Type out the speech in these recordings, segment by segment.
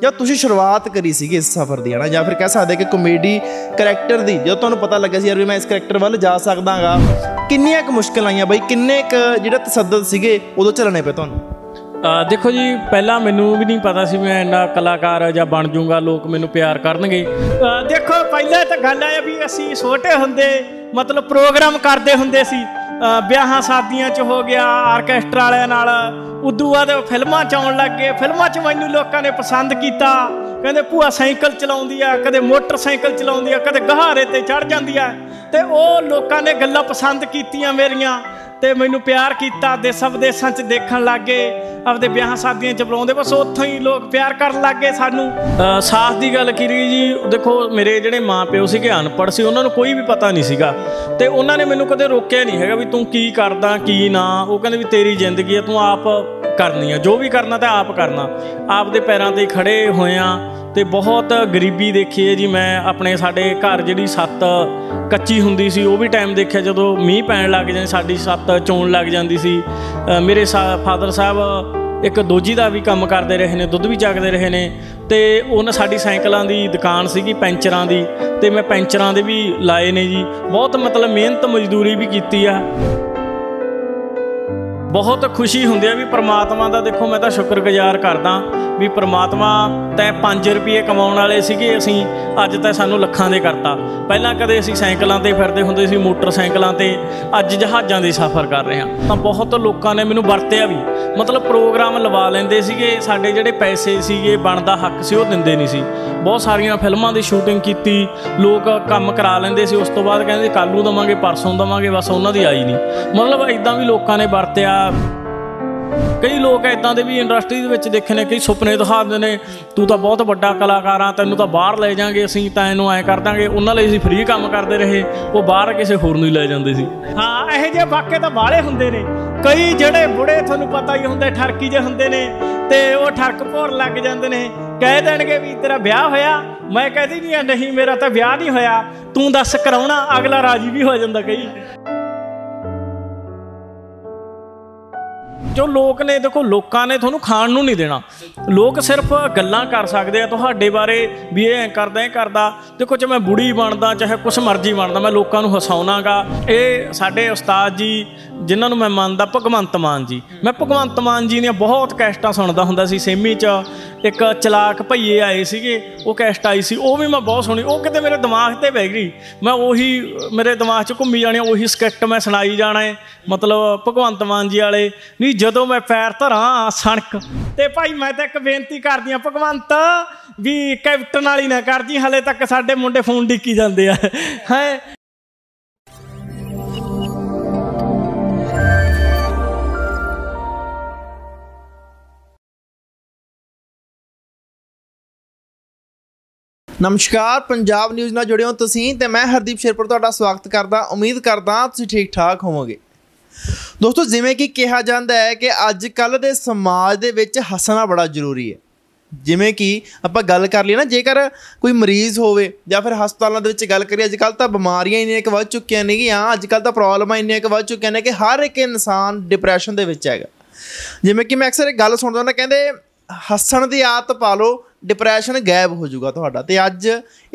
ਜਦ ਤੁਸੀਂ ਸ਼ੁਰੂਆਤ ਕਰੀ ਸੀਗੀ ਇਸ ਸਫ਼ਰ ਦੀ ਹਨਾ ਜਾਂ ਫਿਰ ਕਹਿ ਸਕਦੇ ਕਿ ਕਮੇਡੀ ਕੈਰੈਕਟਰ ਦੀ ਜਦੋਂ ਤੁਹਾਨੂੰ ਪਤਾ ਲੱਗਿਆ ਸੀ ਯਾਰ ਵੀ ਮੈਂ ਇਸ ਕੈਰੈਕਟਰ ਵੱਲ ਜਾ ਸਕਦਾਗਾ ਕਿੰਨੀਆਂ ਕੁ ਮੁਸ਼ਕਲ ਆਈਆਂ ਬਾਈ ਕਿੰਨੇ ਕੁ ਜਿਹੜਾ ਤਸੱਦਦ ਸੀਗੇ ਉਦੋਂ ਚੱਲਣੇ ਪਏ ਤੁਹਾਨੂੰ ਦੇਖੋ ਜੀ ਪਹਿਲਾਂ ਮੈਨੂੰ ਵੀ ਨਹੀਂ ਪਤਾ ਸੀ ਮੈਂ ਇੰਨਾ ਕਲਾਕਾਰ ਜਾਂ ਬਣ ਜਾਊਂਗਾ ਲੋਕ ਮੈਨੂੰ ਪਿਆਰ ਕਰਨਗੇ ਦੇਖੋ ਪਹਿਲਾਂ ਤਾਂ ਗੱਲ ਆਇਆ ਵੀ ਅਸੀਂ ਛੋਟੇ ਹੁੰਦੇ ਮਤਲਬ ਪ੍ਰੋਗਰਾਮ ਕਰਦੇ ਹੁੰਦੇ ਸੀ ਵਿਆਹਾਂ ਸ਼ਾਦੀਆਂ 'ਚ ਹੋ ਗਿਆ ਆਰਕੈਸਟਰਾ ਵਾਲਿਆਂ ਨਾਲ ਉਦੋਂ ਬਾਅਦ ਫਿਲਮਾਂ 'ਚ ਆਉਣ ਲੱਗ ਗਏ ਫਿਲਮਾਂ 'ਚ ਮੈਨੂੰ ਲੋਕਾਂ ਨੇ ਪਸੰਦ ਕੀਤਾ ਕਹਿੰਦੇ ਭੂਆ ਸਾਈਕਲ ਚਲਾਉਂਦੀ ਆ ਕਦੇ ਮੋਟਰਸਾਈਕਲ ਚਲਾਉਂਦੀ ਆ ਕਦੇ ਗਹਾਰੇ ਤੇ ਚੜ ਜਾਂਦੀ ਆ ਤੇ ਉਹ ਲੋਕਾਂ ਨੇ ਗੱਲਾਂ ਪਸੰਦ ਕੀਤੀਆਂ ਮੇਰੀਆਂ ਤੇ ਮੈਨੂੰ ਪਿਆਰ ਕੀਤਾ ਦੇ ਦੇਸਾਂ ਦੇ 'ਚ ਦੇਖਣ ਲੱਗੇ ਆਪਦੇ ਵਿਆਹ ਸ਼ਾਦੀਆਂ 'ਚ ਬੁਲਾਉਂਦੇ ਬਸ ਉੱਥੋਂ ਹੀ ਲੋਕ ਪਿਆਰ ਕਰਨ ਲੱਗੇ ਸਾਨੂੰ ਸਾਥ ਦੀ ਗੱਲ ਕੀਤੀ ਜੀ ਦੇਖੋ ਮੇਰੇ ਜਿਹੜੇ ਮਾਪਿਓ ਸੀਗੇ ਅਨਪੜ੍ਹ ਸੀ ਉਹਨਾਂ ਨੂੰ ਕੋਈ ਵੀ ਪਤਾ ਨਹੀਂ ਸੀਗਾ ਤੇ ਉਹਨਾਂ ਨੇ ਮੈਨੂੰ ਕਦੇ ਰੋਕਿਆ ਨਹੀਂ ਹੈਗਾ ਵੀ ਤੂੰ ਕੀ ਕਰਦਾ ਕੀ ਨਾ ਉਹ ਕਹਿੰਦੇ ਵੀ ਤੇਰੀ ਜ਼ਿੰਦਗੀ ਹੈ ਤੂੰ ਆਪ ਕਰਨੀ ਆ ਜੋ ਵੀ ਕਰਨਾ ਤਾਂ ਆਪ ਕਰਨਾ ਆਪਦੇ ਪੈਰਾਂ ਤੇ ਖੜੇ ਹੋਇਆ ਤੇ ਬਹੁਤ ਗਰੀਬੀ ਦੇਖੀ ਹੈ ਜੀ ਮੈਂ ਆਪਣੇ ਸਾਡੇ ਘਰ ਜਿਹੜੀ ਸੱਤ ਕੱਚੀ ਹੁੰਦੀ ਸੀ ਉਹ ਵੀ ਟਾਈਮ ਦੇਖਿਆ ਜਦੋਂ ਮੀਂਹ ਪੈਣ ਲੱਗ ਜਾਂਦੇ ਸਾਡੀ ਸੱਤ ਚੋਣ ਲੱਗ ਜਾਂਦੀ ਸੀ ਮੇਰੇ ਫਾਦਰ ਸਾਹਿਬ ਇੱਕ ਦੋਜੀ ਦਾ ਵੀ ਕੰਮ ਕਰਦੇ ਰਹੇ ਨੇ ਦੁੱਧ ਵੀ ਚੱਕਦੇ ਰਹੇ ਨੇ ਤੇ ਉਹਨਾਂ ਸਾਡੀ ਸਾਈਕਲਾਂ ਦੀ ਦੁਕਾਨ ਸੀਗੀ ਪੈਂਚਰਾਂ ਦੀ ਤੇ ਮੈਂ ਪੈਂਚਰਾਂ ਦੇ ਵੀ ਲਾਏ ਨੇ ਜੀ ਬਹੁਤ ਮਤਲਬ ਮਿਹਨਤ ਮਜ਼ਦੂਰੀ ਵੀ ਕੀਤੀ ਆ ਬਹੁਤ ਖੁਸ਼ੀ ਹੁੰਦੀ ਹੈ ਵੀ ਪ੍ਰਮਾਤਮਾ ਦਾ ਦੇਖੋ ਮੈਂ ਤਾਂ ਸ਼ੁਕਰਗੁਜ਼ਾਰ ਕਰਦਾ ਵੀ ਪ੍ਰਮਾਤਮਾ ਤੈਂ 5 ਰੁਪਏ ਕਮਾਉਣ ਵਾਲੇ ਸੀਗੇ ਅਸੀਂ ਅੱਜ ਤਾਂ ਸਾਨੂੰ ਲੱਖਾਂ ਦੇ ਕਰਤਾ ਪਹਿਲਾਂ ਕਦੇ ਅਸੀਂ ਸਾਈਕਲਾਂ ਤੇ ਫਿਰਦੇ ਹੁੰਦੇ ਸੀ ਮੋਟਰਸਾਈਕਲਾਂ ਤੇ ਅੱਜ ਜਹਾਜ਼ਾਂ ਦੇ ਸਫ਼ਰ ਕਰ ਰਹੇ ਹਾਂ ਤਾਂ ਬਹੁਤ ਲੋਕਾਂ ਨੇ ਮੈਨੂੰ ਵਰਤਿਆ ਵੀ ਮਤਲਬ ਪ੍ਰੋਗਰਾਮ ਲਵਾ ਲੈਂਦੇ ਸੀਗੇ ਸਾਡੇ ਜਿਹੜੇ ਪੈਸੇ ਸੀਗੇ ਬਣਦਾ ਹੱਕ ਸੀ ਉਹ ਦਿੰਦੇ ਨਹੀਂ ਸੀ ਬਹੁਤ ਸਾਰੀਆਂ ਫਿਲਮਾਂ ਦੀ ਸ਼ੂਟਿੰਗ ਕੀਤੀ ਲੋਕ ਕੰਮ ਕਰਾ ਲੈਂਦੇ ਸੀ ਉਸ ਤੋਂ ਬਾਅਦ ਕਹਿੰਦੇ ਕੱਲ ਨੂੰ ਦਵਾਂਗੇ ਪਰਸੋਂ ਦਵਾਂਗੇ ਬਸ ਉਹਨਾਂ ਦੀ ਆਈ ਨਹੀਂ ਮਤਲਬ ਇਦਾਂ ਵੀ ਲੋਕਾਂ ਨੇ ਵਰਤਿਆ ਕਈ ਲੋਕ ਐਦਾਂ ਦੇ ਵੀ ਇੰਡਸਟਰੀ ਦੇ ਵਿੱਚ ਦੇਖੇ ਨੇ ਕਈ ਸੁਪਨੇ ਦਿਖਾਉਂਦੇ ਨੇ ਤੂੰ ਤਾਂ ਬਹੁਤ ਵੱਡਾ ਕਲਾਕਾਰ ਆ ਤੈਨੂੰ ਤਾਂ ਬਾਹਰ ਲੈ ਜਾਾਂਗੇ ਅਸੀਂ ਤਾਂ ਇਹਨੂੰ ਐ ਕਰ ਦਾਂਗੇ ਉਹਨਾਂ ਲਈ ਅਸੀਂ ਫ੍ਰੀ ਕੰਮ ਕਰਦੇ ਰਹੇ ਉਹ ਬਾਹਰ ਕਿਸੇ ਹੋਰ ਨੂੰ ਹੀ ਲੈ ਜਾਂਦੇ ਸੀ ਹਾਂ ਇਹੋ ਜਿਹੇ ਵਾਕੇ ਤਾਂ ਬਾਹਲੇ ਹੁੰਦੇ ਨੇ ਕਈ ਜਿਹੜੇ ਬੁੜੇ ਤੁਹਾਨੂੰ ਪਤਾ ਹੀ ਹੁੰਦਾ ਠਰਕੀ ਜੇ ਹੁੰਦੇ ਨੇ ਤੇ ਉਹ ਠਰਕ ਭੋਰ ਲੱਗ ਜਾਂਦੇ ਨੇ ਕਹਿ ਦੇਣਗੇ ਵੀ ਤੇਰਾ ਵਿਆਹ ਹੋਇਆ ਮੈਂ ਕਹਦੀ ਨਹੀਂ ਨਹੀਂ ਮੇਰਾ ਤਾਂ ਵਿਆਹ ਨਹੀਂ ਹੋਇਆ ਤੂੰ ਦੱਸ ਕਰਾਉਣਾ ਅਗਲਾ ਰਾਜੀ ਵੀ ਹੋ ਜਾਂਦਾ ਕਈ ਜੋ ਲੋਕ ਨੇ ਦੇਖੋ ਲੋਕਾਂ ਨੇ ਤੁਹਾਨੂੰ ਖਾਣ ਨੂੰ ਨਹੀਂ ਦੇਣਾ ਲੋਕ ਸਿਰਫ ਗੱਲਾਂ ਕਰ ਸਕਦੇ ਆ ਤੁਹਾਡੇ ਬਾਰੇ ਵੀ ਇਹ ਐ ਕਰਦਾ ਇਹ ਕਰਦਾ ਦੇਖੋ ਜੇ ਮੈਂ ਬੁੜੀ ਬਣਦਾ ਚਾਹੇ ਕੁਛ ਮਰਜ਼ੀ ਬਣਦਾ ਮੈਂ ਲੋਕਾਂ ਨੂੰ ਹਸਾਉਣਾਗਾ ਇਹ ਸਾਡੇ ਉਸਤਾਦ ਜੀ ਜਿਨ੍ਹਾਂ ਨੂੰ ਮੈਂ ਮੰਨਦਾ ਭਗਵੰਤ ਮਾਨ ਜੀ ਮੈਂ ਭਗਵੰਤ ਮਾਨ ਜੀ ਦੀਆਂ ਬਹੁਤ ਕੈਸਟਾਂ ਸੁਣਦਾ ਹੁੰਦਾ ਸੀ ਸੇਮੀ 'ਚ ਇੱਕ ਚਲਾਕ ਭਈਏ ਆਏ ਸੀਗੇ ਉਹ ਕੈਸਟ ਆਈ ਸੀ ਉਹ ਵੀ ਮੈਂ ਬਹੁਤ ਸੁਣੀ ਉਹ ਕਿਤੇ ਮੇਰੇ ਦਿਮਾਗ ਤੇ ਬਹਿ ਗਈ ਮੈਂ ਉਹੀ ਮੇਰੇ ਦਿਮਾਗ 'ਚ ਘੁੰਮੀ ਜਾਣੀ ਉਹੀ ਸਕ੍ਰਿਪਟ ਮੈਂ ਸੁਣਾਈ ਜਾਣਾ ਹੈ ਮਤਲਬ ਭਗਵੰਤ ਮਾਨ ਜੀ ਵਾਲੇ ਨਹੀਂ ਜਦੋਂ ਮੈਂ ਪੈਰ ਧਰਾਂ ਸਣਕ ਤੇ ਭਾਈ ਮੈਂ ਤਾਂ ਇੱਕ ਬੇਨਤੀ ਕਰਦੀ ਆ ਭਗਵੰਤ ਵੀ ਕੈਪਟਨ ਵਾਲੀ ਨਾ ਕਰਦੀ ਹਲੇ ਤੱਕ ਸਾਡੇ ਮੁੰਡੇ ਫੋਨ ਡਿੱਕੀ ਜਾਂਦੇ ਆ ਹੈ ਨਮਸਕਾਰ ਪੰਜਾਬ ਨਿਊਜ਼ ਨਾਲ ਜੁੜੇ ਹੋ ਤੁਸੀਂ ਤੇ ਮੈਂ ਹਰਦੀਪ ਸ਼ੇਰਪੁਰ ਤੁਹਾਡਾ ਸਵਾਗਤ ਕਰਦਾ ਉਮੀਦ ਕਰਦਾ ਤੁਸੀਂ ਠੀਕ ਠਾਕ ਹੋਵੋਗੇ ਦੋਸਤੋ ਜਿਵੇਂ ਕਿ ਕਿਹਾ ਜਾਂਦਾ ਹੈ ਕਿ ਅੱਜ ਕੱਲ ਦੇ ਸਮਾਜ ਦੇ ਵਿੱਚ ਹੱਸਣਾ ਬੜਾ ਜ਼ਰੂਰੀ ਹੈ ਜਿਵੇਂ ਕਿ ਆਪਾਂ ਗੱਲ ਕਰ ਲਈ ਨਾ ਜੇਕਰ ਕੋਈ ਮਰੀਜ਼ ਹੋਵੇ ਜਾਂ ਫਿਰ ਹਸਪਤਾਲਾਂ ਦੇ ਵਿੱਚ ਗੱਲ ਕਰੀ ਅੱਜ ਕੱਲ ਤਾਂ ਬਿਮਾਰੀਆਂ ਇੰਨੀਆਂ ਇੱਕ ਵੱਧ ਚੁੱਕੀਆਂ ਨੇ ਕਿ ਹਾਂ ਅੱਜ ਕੱਲ ਤਾਂ ਪ੍ਰੋਬਲਮਾਂ ਇੰਨੀਆਂ ਇੱਕ ਵੱਧ ਚੁੱਕੀਆਂ ਨੇ ਕਿ ਹਰ ਇੱਕ ਇਨਸਾਨ ਡਿਪਰੈਸ਼ਨ ਦੇ ਵਿੱਚ ਹੈਗਾ ਜਿਵੇਂ ਕਿ ਮੈਂ ਅਕਸਰ ਇਹ ਗੱਲ ਸੁਣਦਾ ਹੁੰਦਾ ਕਹਿੰਦੇ ਹੱਸਣ ਦੀ ਆਦਤ ਪਾ ਲਓ ਡਿਪਰੈਸ਼ਨ ਗਾਇਬ ਹੋ ਜਾਊਗਾ ਤੁਹਾਡਾ ਤੇ ਅੱਜ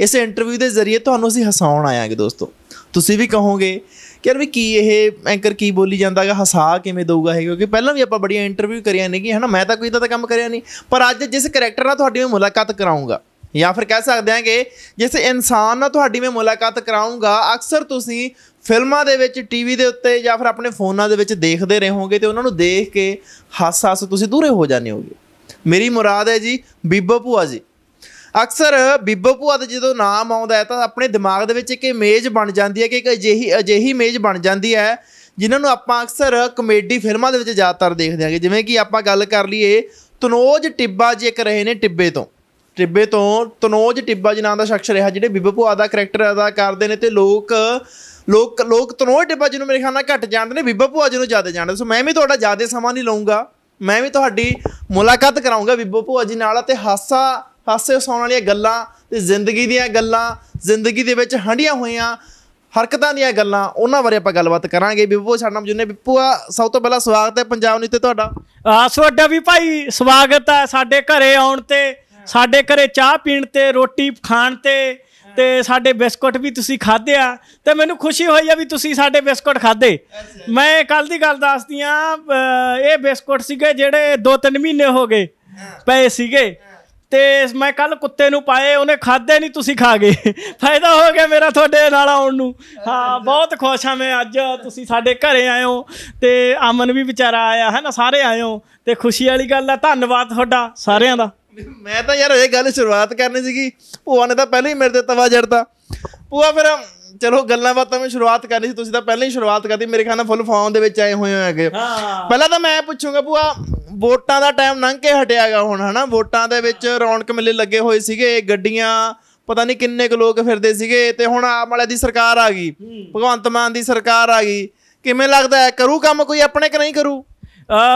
ਇਸ ਇੰਟਰਵਿਊ ਦੇ ਜ਼ਰੀਏ ਤੁਹਾਨੂੰ ਅਸੀਂ ਹਸਾਉਣ ਆਇਆਂਗੇ ਦੋਸਤੋ ਤੁਸੀਂ ਵੀ ਕਹੋਗੇ ਕਿ ਯਾਰ ਵੀ ਕੀ ਇਹ ਐਂਕਰ ਕੀ ਬੋਲੀ ਜਾਂਦਾਗਾ ਹਸਾ ਕਿਵੇਂ ਦਊਗਾ ਇਹ ਕਿਉਂਕਿ ਪਹਿਲਾਂ ਵੀ ਆਪਾਂ ਬੜੀਆਂ ਇੰਟਰਵਿਊ ਕਰੀਆਂ ਨੇ ਕਿ ਹਨਾ ਮੈਂ ਤਾਂ ਕੋਈ ਤਾਂ ਕੰਮ ਕਰਿਆ ਨਹੀਂ ਪਰ ਅੱਜ ਜਿਸ ਕੈਰੈਕਟਰ ਨਾਲ ਤੁਹਾਡੀ ਮੈਂ ਮੁਲਾਕਾਤ ਕਰਾਉਂਗਾ ਜਾਂ ਫਿਰ ਕਹਿ ਸਕਦੇ ਆਂ ਕਿ ਜਿਸ ਇਨਸਾਨ ਨਾਲ ਤੁਹਾਡੀ ਮੈਂ ਮੁਲਾਕਾਤ ਕਰਾਉਂਗਾ ਅਕਸਰ ਤੁਸੀਂ ਫਿਲਮਾਂ ਦੇ ਵਿੱਚ ਟੀਵੀ ਦੇ ਉੱਤੇ ਜਾਂ ਫਿਰ ਆਪਣੇ ਫੋਨਾਂ ਦੇ ਵਿੱਚ ਦੇਖਦੇ ਰਹੋਗੇ ਤੇ ਉਹਨਾਂ ਨੂੰ ਦੇਖ ਕੇ ਹੱਸ-ਹੱਸ ਤੁਸੀਂ ਦੂਰੇ ਹੋ ਜਾਣੇ ਹੋਗੇ ਮੇਰੀ ਮੁਰਾਦ ਹੈ ਜੀ ਬੀਬੋ ਭੂਆ ਜੀ ਅਕਸਰ ਬੀਬੋ ਭੂਆ ਦਾ ਜਦੋਂ ਨਾਮ ਆਉਂਦਾ ਹੈ ਤਾਂ ਆਪਣੇ ਦਿਮਾਗ ਦੇ ਵਿੱਚ ਇੱਕ ਇਮੇਜ ਬਣ ਜਾਂਦੀ ਹੈ ਕਿ ਇੱਕ ਅਜਿਹੀ ਅਜਿਹੀ ਇਮੇਜ ਬਣ ਜਾਂਦੀ ਹੈ ਜਿਨ੍ਹਾਂ ਨੂੰ ਆਪਾਂ ਅਕਸਰ ਕਮੇਡੀ ਫਿਲਮਾਂ ਦੇ ਵਿੱਚ ਜ਼ਿਆਦਾਤਰ ਦੇਖਦੇ ਹਾਂ ਜਿਵੇਂ ਕਿ ਆਪਾਂ ਗੱਲ ਕਰ ਲਈਏ ਤਨੋਜ ਟਿੱਬਾ ਜੀ ਇੱਕ ਰਹੇ ਨੇ ਟਿੱਬੇ ਤੋਂ ਟਿੱਬੇ ਤੋਂ ਤਨੋਜ ਟਿੱਬਾ ਜੀ ਨਾਮ ਦਾ ਸ਼ਖਸ ਰਿਹਾ ਜਿਹੜੇ ਬੀਬੋ ਭੂਆ ਦਾ ਕੈਰੈਕਟਰ ਅਦਾ ਕਰਦੇ ਨੇ ਤੇ ਲੋਕ ਲੋਕ ਲੋਕ ਤਨੋਜ ਟਿੱਬਾ ਜੀ ਨੂੰ ਮੇਰੇ ਖਿਆਲ ਨਾਲ ਘੱਟ ਜਾਣਦੇ ਨੇ ਬੀਬੋ ਭੂਆ ਜੀ ਨੂੰ ਜ਼ਿਆਦਾ ਜਾਣਦੇ ਸੋ ਮੈਂ ਵੀ ਤੁਹਾਡਾ ਜ਼ਿਆਦਾ ਸਮਾਂ ਨਹੀਂ ਲਵਾਂਗਾ ਮੈਂ ਵੀ ਤੁਹਾਡੀ ਮੁਲਾਕਾਤ ਕਰਾਉਂਗਾ ਬਿੱਬੋ ਭੂਆ ਜੀ ਨਾਲ ਤੇ ਹਾਸਾ ਹਾਸੇ ਸੌਣ ਵਾਲੀਆਂ ਗੱਲਾਂ ਤੇ ਜ਼ਿੰਦਗੀ ਦੀਆਂ ਗੱਲਾਂ ਜ਼ਿੰਦਗੀ ਦੇ ਵਿੱਚ ਹੰਡੀਆਂ ਹੋਈਆਂ ਹਰਕਤਾਂ ਦੀਆਂ ਗੱਲਾਂ ਉਹਨਾਂ ਬਾਰੇ ਆਪਾਂ ਗੱਲਬਾਤ ਕਰਾਂਗੇ ਬਿੱਬੋ ਸਾਡਾ ਨਾਮ ਜੁਨੇ ਬਿੱਪੂਆ ਆ ਸਭ ਤੋਂ ਪਹਿਲਾਂ ਸਵਾਗਤ ਹੈ ਪੰਜਾਬ ਨੀਤੇ ਤੇ ਤੁਹਾਡਾ ਆ ਤੁਹਾਡਾ ਵੀ ਭਾਈ ਸਵਾਗਤ ਹੈ ਸਾਡੇ ਘਰੇ ਆਉਣ ਤੇ ਸਾਡੇ ਘਰੇ ਚਾਹ ਪੀਣ ਤੇ ਰੋਟੀ ਖਾਣ ਤੇ ਤੇ ਸਾਡੇ ਬਿਸਕਟ ਵੀ ਤੁਸੀਂ ਖਾਦੇ ਆ ਤੇ ਮੈਨੂੰ ਖੁਸ਼ੀ ਹੋਈ ਆ ਵੀ ਤੁਸੀਂ ਸਾਡੇ ਬਿਸਕਟ ਖਾਦੇ ਮੈਂ ਕੱਲ ਦੀ ਗੱਲ ਦੱਸਦੀ ਆ ਇਹ ਬਿਸਕਟ ਸੀਗੇ ਜਿਹੜੇ 2-3 ਮਹੀਨੇ ਹੋ ਗਏ ਪਏ ਸੀਗੇ ਤੇ ਮੈਂ ਕੱਲ ਕੁੱਤੇ ਨੂੰ ਪਾਏ ਉਹਨੇ ਖਾਦੇ ਨਹੀਂ ਤੁਸੀਂ ਖਾ ਗਏ ਫਾਇਦਾ ਹੋ ਗਿਆ ਮੇਰਾ ਤੁਹਾਡੇ ਨਾਲ ਆਉਣ ਨੂੰ ਹਾਂ ਬਹੁਤ ਖੁਸ਼ ਹਾਂ ਮੈਂ ਅੱਜ ਤੁਸੀਂ ਸਾਡੇ ਘਰੇ ਆਏ ਹੋ ਤੇ ਅਮਨ ਵੀ ਵਿਚਾਰਾ ਆਇਆ ਹੈ ਨਾ ਸਾਰੇ ਆਏ ਹੋ ਤੇ ਖੁਸ਼ੀ ਵਾਲੀ ਗੱਲ ਹੈ ਧੰਨਵਾਦ ਤੁਹਾਡਾ ਸਾਰਿਆਂ ਦਾ ਮੈਂ ਤਾਂ ਯਾਰ ਇਹ ਗੱਲ ਸ਼ੁਰੂਆਤ ਕਰਨੀ ਸੀਗੀ ਭੂਆ ਨੇ ਤਾਂ ਪਹਿਲਾਂ ਹੀ ਮੇਰੇ ਤੇ ਤਵਾ ਜੜਦਾ ਭੂਆ ਫਿਰ ਚਲੋ ਗੱਲਾਂ ਬਾਤਾਂ ਮੈਂ ਸ਼ੁਰੂਆਤ ਕਰਨੀ ਸੀ ਤੁਸੀਂ ਤਾਂ ਪਹਿਲਾਂ ਹੀ ਸ਼ੁਰੂਆਤ ਕਰਦੀ ਮੇਰੇ ਖਿਆਲ ਨਾਲ ਫੁੱਲ ਫਾਰਮ ਦੇ ਵਿੱਚ ਆਏ ਹੋਏ ਹੋਏਗੇ ਪਹਿਲਾਂ ਤਾਂ ਮੈਂ ਪੁੱਛੂੰਗਾ ਭੂਆ ਵੋਟਾਂ ਦਾ ਟਾਈਮ ਲੰਘ ਕੇ ਹਟਿਆਗਾ ਹੁਣ ਹਨਾ ਵੋਟਾਂ ਦੇ ਵਿੱਚ ਰੌਣਕ ਮੇਲੇ ਲੱਗੇ ਹੋਏ ਸੀਗੇ ਗੱਡੀਆਂ ਪਤਾ ਨਹੀਂ ਕਿੰਨੇ ਕੁ ਲੋਕ ਫਿਰਦੇ ਸੀਗੇ ਤੇ ਹੁਣ ਆਪ ਵਾਲੇ ਦੀ ਸਰਕਾਰ ਆ ਗਈ ਭਗਵੰਤ ਮਾਨ ਦੀ ਸਰਕਾਰ ਆ ਗਈ ਕਿਵੇਂ ਲੱਗਦਾ ਹੈ ਕਰੂ ਕੰਮ ਕੋਈ ਆਪਣੇ ਕਿ ਨਹੀਂ ਕਰੂ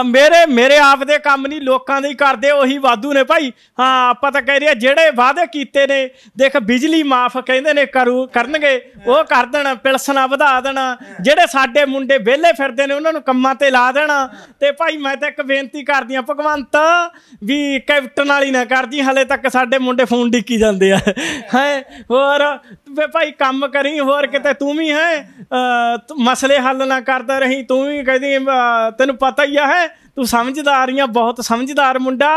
ਮੇਰੇ ਮੇਰੇ ਆਪ ਦੇ ਕੰਮ ਨਹੀਂ ਲੋਕਾਂ ਦੇ ਹੀ ਕਰਦੇ ਉਹੀ ਵਾਧੂ ਨੇ ਭਾਈ ਹਾਂ ਆਪਾਂ ਤਾਂ ਕਹਿ ਰਹੇ ਜਿਹੜੇ ਵਾਅਦੇ ਕੀਤੇ ਨੇ ਦੇਖ ਬਿਜਲੀ ਮਾਫ ਕਹਿੰਦੇ ਨੇ ਕਰੂ ਕਰਨਗੇ ਉਹ ਕਰ ਦੇਣਾ ਪਿਲਸਣਾ ਵਧਾ ਦੇਣਾ ਜਿਹੜੇ ਸਾਡੇ ਮੁੰਡੇ ਵਿਹਲੇ ਫਿਰਦੇ ਨੇ ਉਹਨਾਂ ਨੂੰ ਕੰਮਾਂ ਤੇ ਲਾ ਦੇਣਾ ਤੇ ਭਾਈ ਮੈਂ ਤਾਂ ਇੱਕ ਬੇਨਤੀ ਕਰਦੀ ਆ ਭਗਵੰਤ ਵੀ ਕੈਪਟਨ ਵਾਲੀ ਨਾ ਕਰਦੀ ਹਲੇ ਤੱਕ ਸਾਡੇ ਮੁੰਡੇ ਫੋਨ ਡਿੱਕੀ ਜਾਂਦੇ ਆ ਹੈ ਹੋਰ ਵੇ ਭਾਈ ਕੰਮ ਕਰੀ ਹੋਰ ਕਿਤੇ ਤੂੰ ਵੀ ਹੈ ਮਸਲੇ ਹੱਲ ਨਾ ਕਰਦਾ ਰਹੀ ਤੂੰ ਵੀ ਕਹਿੰਦੀ ਤੈਨੂੰ ਪਤਾ ਹੀ ਗਿਆ ਹੈ ਤੂੰ ਸਮਝਦਾਰ ਆ ਬਹੁਤ ਸਮਝਦਾਰ ਮੁੰਡਾ